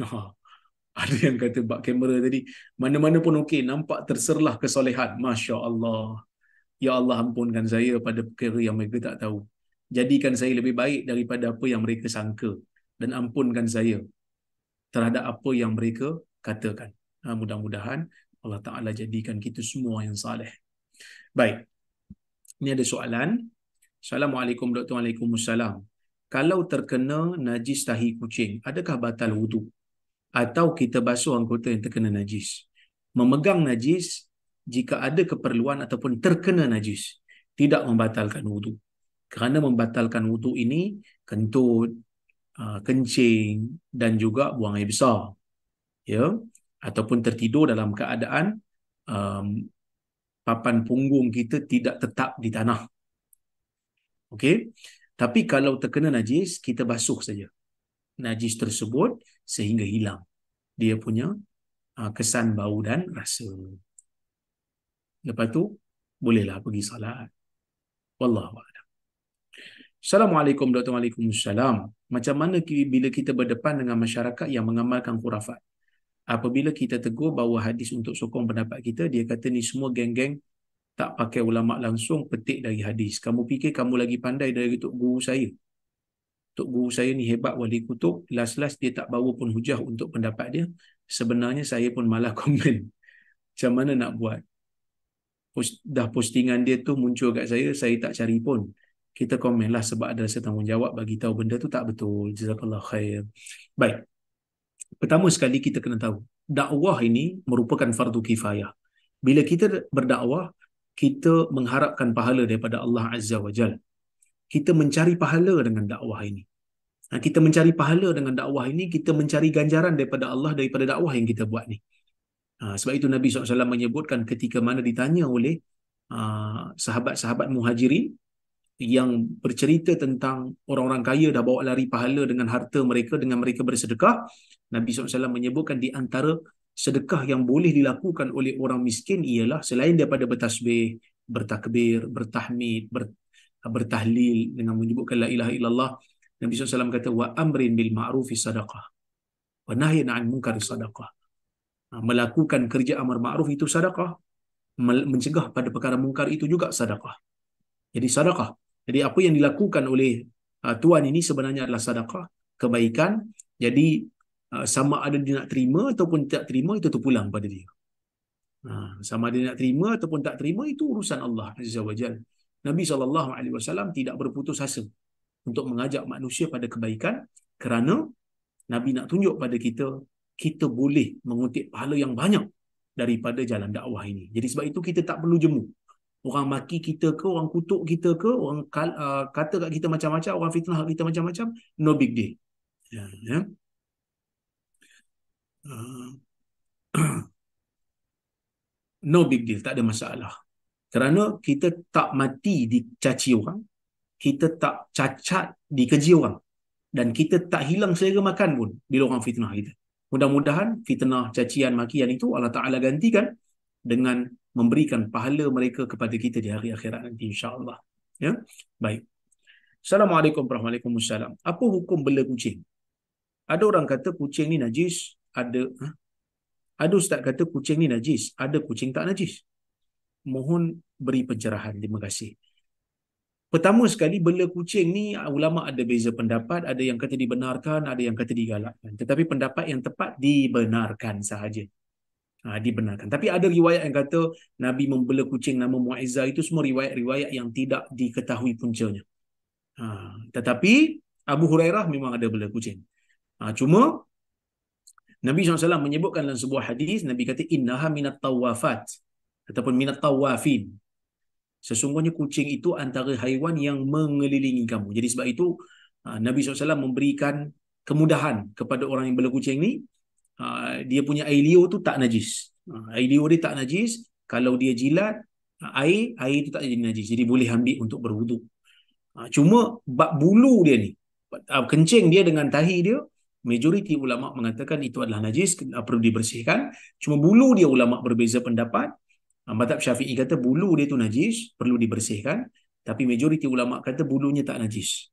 Speaker 1: Oh, ada yang kata bak kamera tadi. Mana-mana pun okey. Nampak terserlah kesolehan. Masya Allah. Ya Allah ampunkan saya pada perkara yang mereka tak tahu. Jadikan saya lebih baik daripada apa yang mereka sangka. Dan ampunkan saya terhadap apa yang mereka katakan. Ha, mudah-mudahan Allah Ta'ala jadikan kita semua yang salih. Baik. Ini ada soalan. Assalamualaikum Dr. Waalaikumsalam. Kalau terkena najis tahi kucing, adakah batal wudu? Atau kita basuh anggota yang terkena najis? Memegang najis jika ada keperluan ataupun terkena najis, tidak membatalkan wudu. Kerana membatalkan wudu ini, kentut, ah, kencing dan juga buang air besar. Ya ataupun tertidur dalam keadaan um, papan punggung kita tidak tetap di tanah. Okey. Tapi kalau terkena najis, kita basuh saja najis tersebut sehingga hilang dia punya uh, kesan bau dan rasa. Lepas tu bolehlah pergi salat. Wallahu a'lam. Assalamualaikum warahmatullahi wabarakatuh. Macam mana bila kita berdepan dengan masyarakat yang mengamalkan khurafat? apabila kita tegur bawa hadis untuk sokong pendapat kita dia kata ni semua geng-geng tak pakai ulama langsung petik dari hadis kamu fikir kamu lagi pandai dari tok guru saya tok guru saya ni hebat wali kutub last-last dia tak bawa pun hujah untuk pendapat dia sebenarnya saya pun malah komen macam mana nak buat Post, dah postingan dia tu muncul kat saya saya tak cari pun kita komen lah sebab ada saya tanggungjawab bagi tahu benda tu tak betul jazakallah khair baik pertama sekali kita kena tahu dakwah ini merupakan fardu kifayah bila kita berdakwah kita mengharapkan pahala daripada Allah Azza wa Jal kita mencari pahala dengan dakwah ini ha, kita mencari pahala dengan dakwah ini kita mencari ganjaran daripada Allah daripada dakwah yang kita buat ni ha, sebab itu Nabi SAW menyebutkan ketika mana ditanya oleh ha, sahabat-sahabat muhajirin yang bercerita tentang orang-orang kaya dah bawa lari pahala dengan harta mereka dengan mereka bersedekah Nabi SAW menyebutkan di antara sedekah yang boleh dilakukan oleh orang miskin ialah selain daripada bertasbih, bertakbir, bertahmid, bertahlil dengan menyebutkan la ilaha illallah Nabi SAW kata wa amrin bil ma'rufi sadaqah wa nahyin 'an munkari sadaqah ha, melakukan kerja amar ma'ruf itu sadaqah mencegah pada perkara mungkar itu juga sadaqah jadi sadaqah jadi apa yang dilakukan oleh uh, tuan ini sebenarnya adalah sedekah, kebaikan. Jadi uh, sama ada dia nak terima ataupun tak terima itu terpulang pada dia. Ha, sama ada dia nak terima ataupun tak terima itu urusan Allah Azza wa Jal. Nabi SAW tidak berputus asa untuk mengajak manusia pada kebaikan kerana Nabi nak tunjuk pada kita kita boleh mengutip pahala yang banyak daripada jalan dakwah ini. Jadi sebab itu kita tak perlu jemu orang maki kita ke, orang kutuk kita ke, orang kal, uh, kata kat kita macam-macam, orang fitnah kita macam-macam, no big deal. Ya. ya. Uh, no big deal, tak ada masalah. Kerana kita tak mati dicaci orang, kita tak cacat dikeji orang. Dan kita tak hilang selera makan pun bila orang fitnah kita. Mudah-mudahan fitnah, cacian, makian itu Allah Ta'ala gantikan dengan memberikan pahala mereka kepada kita di hari akhirat nanti insyaAllah. Ya? Baik. Assalamualaikum warahmatullahi wabarakatuh. Apa hukum bela kucing? Ada orang kata kucing ni najis. Ada ha? ada ustaz kata kucing ni najis. Ada kucing tak najis. Mohon beri pencerahan. Terima kasih. Pertama sekali, bela kucing ni ulama ada beza pendapat. Ada yang kata dibenarkan, ada yang kata digalakkan. Tetapi pendapat yang tepat dibenarkan sahaja ha, dibenarkan. Tapi ada riwayat yang kata Nabi membela kucing nama Mu'izzah itu semua riwayat-riwayat yang tidak diketahui puncanya. Ha, tetapi Abu Hurairah memang ada bela kucing. Ha, cuma Nabi SAW menyebutkan dalam sebuah hadis, Nabi kata, innaha minat tawafat ataupun minat tawafin. Sesungguhnya kucing itu antara haiwan yang mengelilingi kamu. Jadi sebab itu ha, Nabi SAW memberikan kemudahan kepada orang yang bela kucing ni Ha, dia punya air liur tu tak najis. Ha, air liur dia tak najis. Kalau dia jilat, ha, air air itu tak jadi najis. Jadi boleh ambil untuk berwuduk. Cuma bak bulu dia ni, kencing dia dengan tahi dia, majoriti ulama' mengatakan itu adalah najis, perlu dibersihkan. Cuma bulu dia ulama' berbeza pendapat. Matab Syafi'i kata bulu dia tu najis, perlu dibersihkan. Tapi majoriti ulama' kata bulunya tak najis.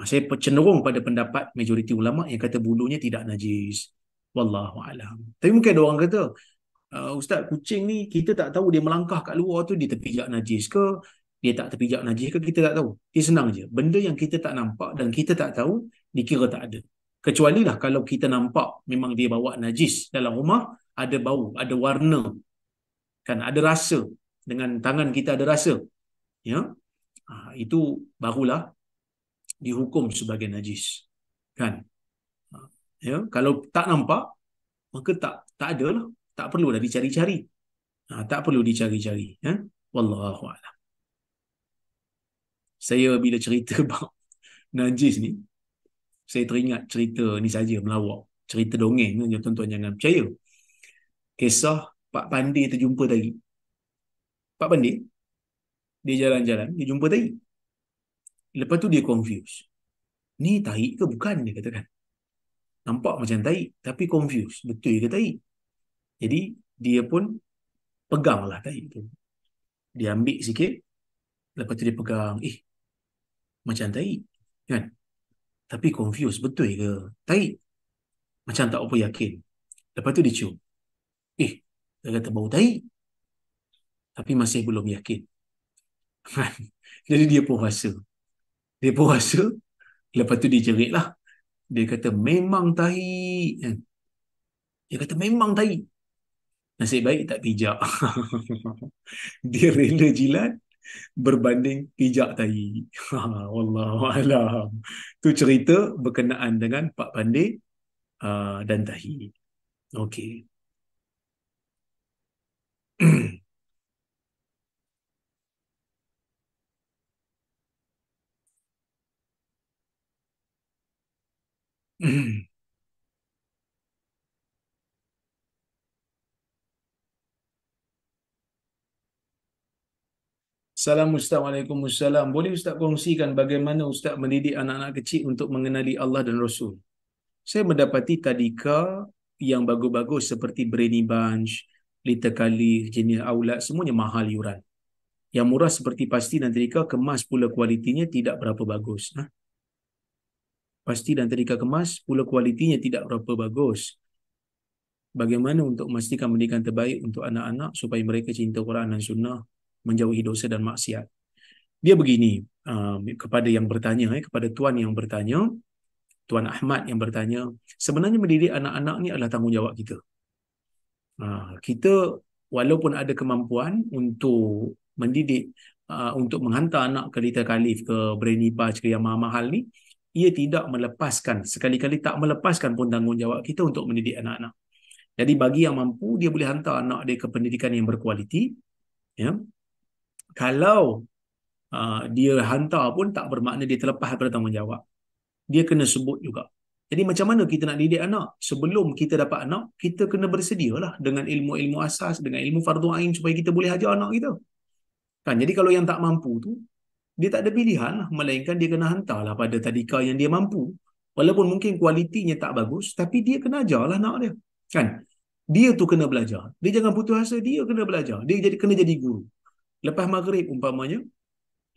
Speaker 1: Saya cenderung pada pendapat majoriti ulama' yang kata bulunya tidak najis. Wallahu a'lam. Tapi mungkin ada orang kata, uh, ustaz kucing ni kita tak tahu dia melangkah kat luar tu dia terpijak najis ke, dia tak terpijak najis ke kita tak tahu. Dia senang je. Benda yang kita tak nampak dan kita tak tahu dikira tak ada. Kecuali lah kalau kita nampak memang dia bawa najis dalam rumah, ada bau, ada warna. Kan ada rasa. Dengan tangan kita ada rasa. Ya. Ha, itu barulah dihukum sebagai najis. Kan? ya kalau tak nampak maka tak tak ada lah tak perlu dah dicari-cari ha, tak perlu dicari-cari ya wallahu a'lam saya bila cerita bab najis ni saya teringat cerita ni saja melawak cerita dongeng ni tuan-tuan jangan percaya kisah Pak Pandi terjumpa tadi Pak Pandi dia jalan-jalan dia jumpa tadi lepas tu dia confused. ni tahi ke bukan dia katakan nampak macam tai tapi confused betul ke tai jadi dia pun peganglah tai tu dia ambil sikit lepas tu dia pegang eh macam tai kan tapi confused betul ke tai macam tak apa yakin lepas tu dia cium eh dia kata bau tai tapi masih belum yakin jadi dia pun rasa dia pun rasa lepas tu dia jerit lah dia kata memang tahi eh, dia kata memang tahi nasib baik tak pijak dia rela jilat berbanding pijak tahi wallahu alam tu cerita berkenaan dengan pak pandai uh, dan tahi okey Assalamualaikum Ustaz. Boleh Ustaz kongsikan bagaimana Ustaz mendidik anak-anak kecil untuk mengenali Allah dan Rasul? Saya mendapati tadika yang bagus-bagus seperti Brainy Bunch, Little Kali, jenis Aulat, semuanya mahal yuran. Yang murah seperti pasti dan tadika kemas pula kualitinya tidak berapa bagus. ha? pasti dan tadika kemas pula kualitinya tidak berapa bagus bagaimana untuk memastikan pendidikan terbaik untuk anak-anak supaya mereka cinta Quran dan Sunnah menjauhi dosa dan maksiat dia begini uh, kepada yang bertanya eh, kepada tuan yang bertanya tuan Ahmad yang bertanya sebenarnya mendidik anak-anak ni adalah tanggungjawab kita uh, kita walaupun ada kemampuan untuk mendidik uh, untuk menghantar anak ke Lita Khalif ke Brainy Bar ke yang mahal ni ia tidak melepaskan sekali-kali tak melepaskan pun tanggungjawab kita untuk mendidik anak-anak. Jadi bagi yang mampu dia boleh hantar anak dia ke pendidikan yang berkualiti. Ya. Kalau uh, dia hantar pun tak bermakna dia terlepas daripada tanggungjawab. Dia kena sebut juga. Jadi macam mana kita nak didik anak? Sebelum kita dapat anak, kita kena bersedialah dengan ilmu-ilmu asas, dengan ilmu fardu ain supaya kita boleh ajar anak kita. Kan? Jadi kalau yang tak mampu tu, dia tak ada pilihan lah, melainkan dia kena hantar lah pada tadika yang dia mampu walaupun mungkin kualitinya tak bagus tapi dia kena ajarlah nak dia kan dia tu kena belajar dia jangan putus asa dia kena belajar dia jadi kena jadi guru lepas maghrib umpamanya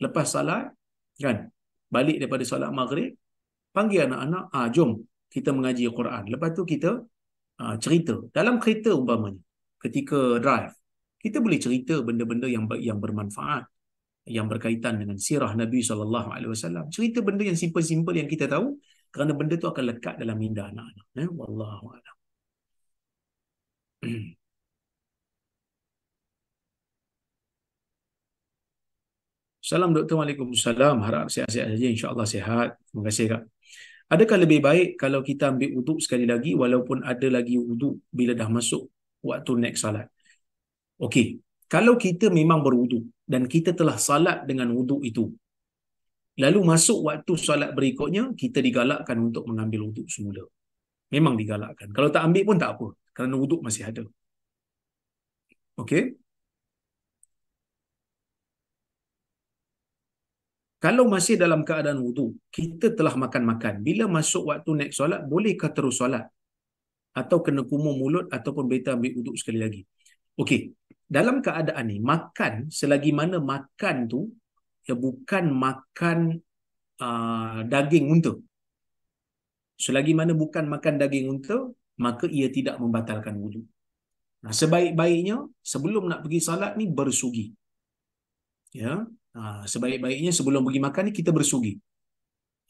Speaker 1: lepas salat kan balik daripada salat maghrib panggil anak-anak ah jom kita mengaji Quran lepas tu kita ah, cerita dalam kereta umpamanya ketika drive kita boleh cerita benda-benda yang yang bermanfaat yang berkaitan dengan sirah Nabi sallallahu alaihi wasallam. Cerita benda yang simple-simple yang kita tahu kerana benda tu akan lekat dalam minda anak-anak. Ya, wallahu a'lam. Salam doktor, Waalaikumsalam. Harap sihat-sihat saja. InsyaAllah sihat. Terima kasih, Kak. Adakah lebih baik kalau kita ambil wuduk sekali lagi walaupun ada lagi wuduk bila dah masuk waktu next salat? Okey. Kalau kita memang berwuduk, dan kita telah salat dengan wuduk itu. Lalu masuk waktu salat berikutnya, kita digalakkan untuk mengambil wuduk semula. Memang digalakkan. Kalau tak ambil pun tak apa. Kerana wuduk masih ada. Okey? Kalau masih dalam keadaan wudu, kita telah makan-makan. Bila masuk waktu naik solat, bolehkah terus solat? Atau kena kumur mulut ataupun beta ambil wudu sekali lagi? Okey, dalam keadaan ni makan selagi mana makan tu ya bukan makan uh, daging unta selagi mana bukan makan daging unta maka ia tidak membatalkan wudu nah sebaik-baiknya sebelum nak pergi salat ni bersugi ya Nah sebaik-baiknya sebelum pergi makan ni kita bersugi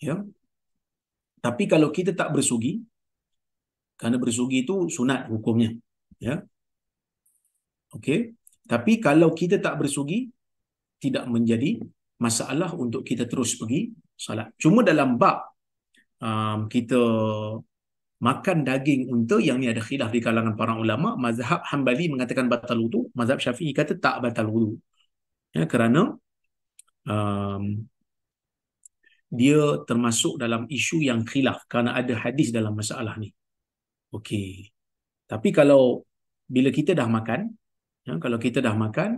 Speaker 1: ya tapi kalau kita tak bersugi kerana bersugi itu sunat hukumnya ya Okey. Tapi kalau kita tak bersugi, tidak menjadi masalah untuk kita terus pergi solat. Cuma dalam bab um, kita makan daging unta yang ni ada khilaf di kalangan para ulama, mazhab Hambali mengatakan batal wudu, mazhab Syafi'i kata tak batal wudu. Ya, kerana um, dia termasuk dalam isu yang khilaf kerana ada hadis dalam masalah ni. Okey. Tapi kalau bila kita dah makan, Ya, kalau kita dah makan,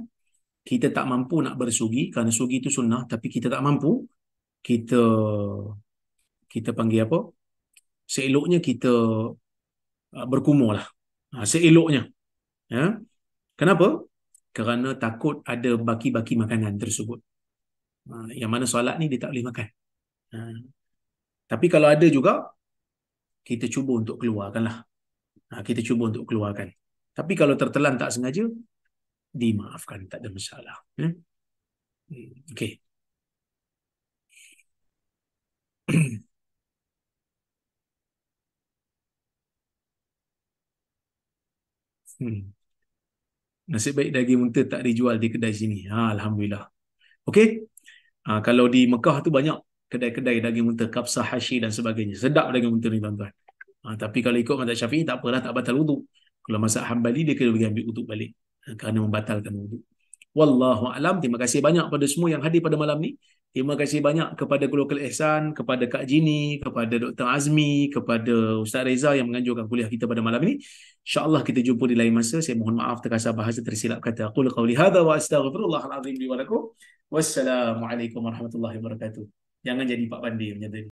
Speaker 1: kita tak mampu nak bersugi kerana sugi itu sunnah tapi kita tak mampu kita kita panggil apa? Seeloknya kita ah, berkumulah. Ha, ah, seeloknya. Ya. Kenapa? Kerana takut ada baki-baki makanan tersebut. Ha, yang mana solat ni dia tak boleh makan. Ha. Tapi kalau ada juga, kita cuba untuk keluarkanlah. Ha, kita cuba untuk keluarkan. Tapi kalau tertelan tak sengaja, dimaafkan tak ada masalah hmm? hmm okey hmm. nasib baik daging unta tak dijual di kedai sini ha, alhamdulillah okey ha, kalau di Mekah tu banyak kedai-kedai daging unta kapsah hashi dan sebagainya sedap daging unta ni tuan-tuan ha, tapi kalau ikut mazhab syafi'i tak apalah tak batal wuduk kalau masa hambali dia kena pergi ambil wuduk balik kerana membatalkan wuduk. Wallahu alam. Terima kasih banyak kepada semua yang hadir pada malam ni. Terima kasih banyak kepada Global Ehsan, kepada Kak Jini, kepada Dr. Azmi, kepada Ustaz Reza yang menganjurkan kuliah kita pada malam ini. InsyaAllah kita jumpa di lain masa. Saya mohon maaf terkasar bahasa tersilap kata. Aku lakau lihada wa astagfirullahaladzim li Wassalamualaikum warahmatullahi wabarakatuh. Jangan jadi Pak Bandi menyatakan.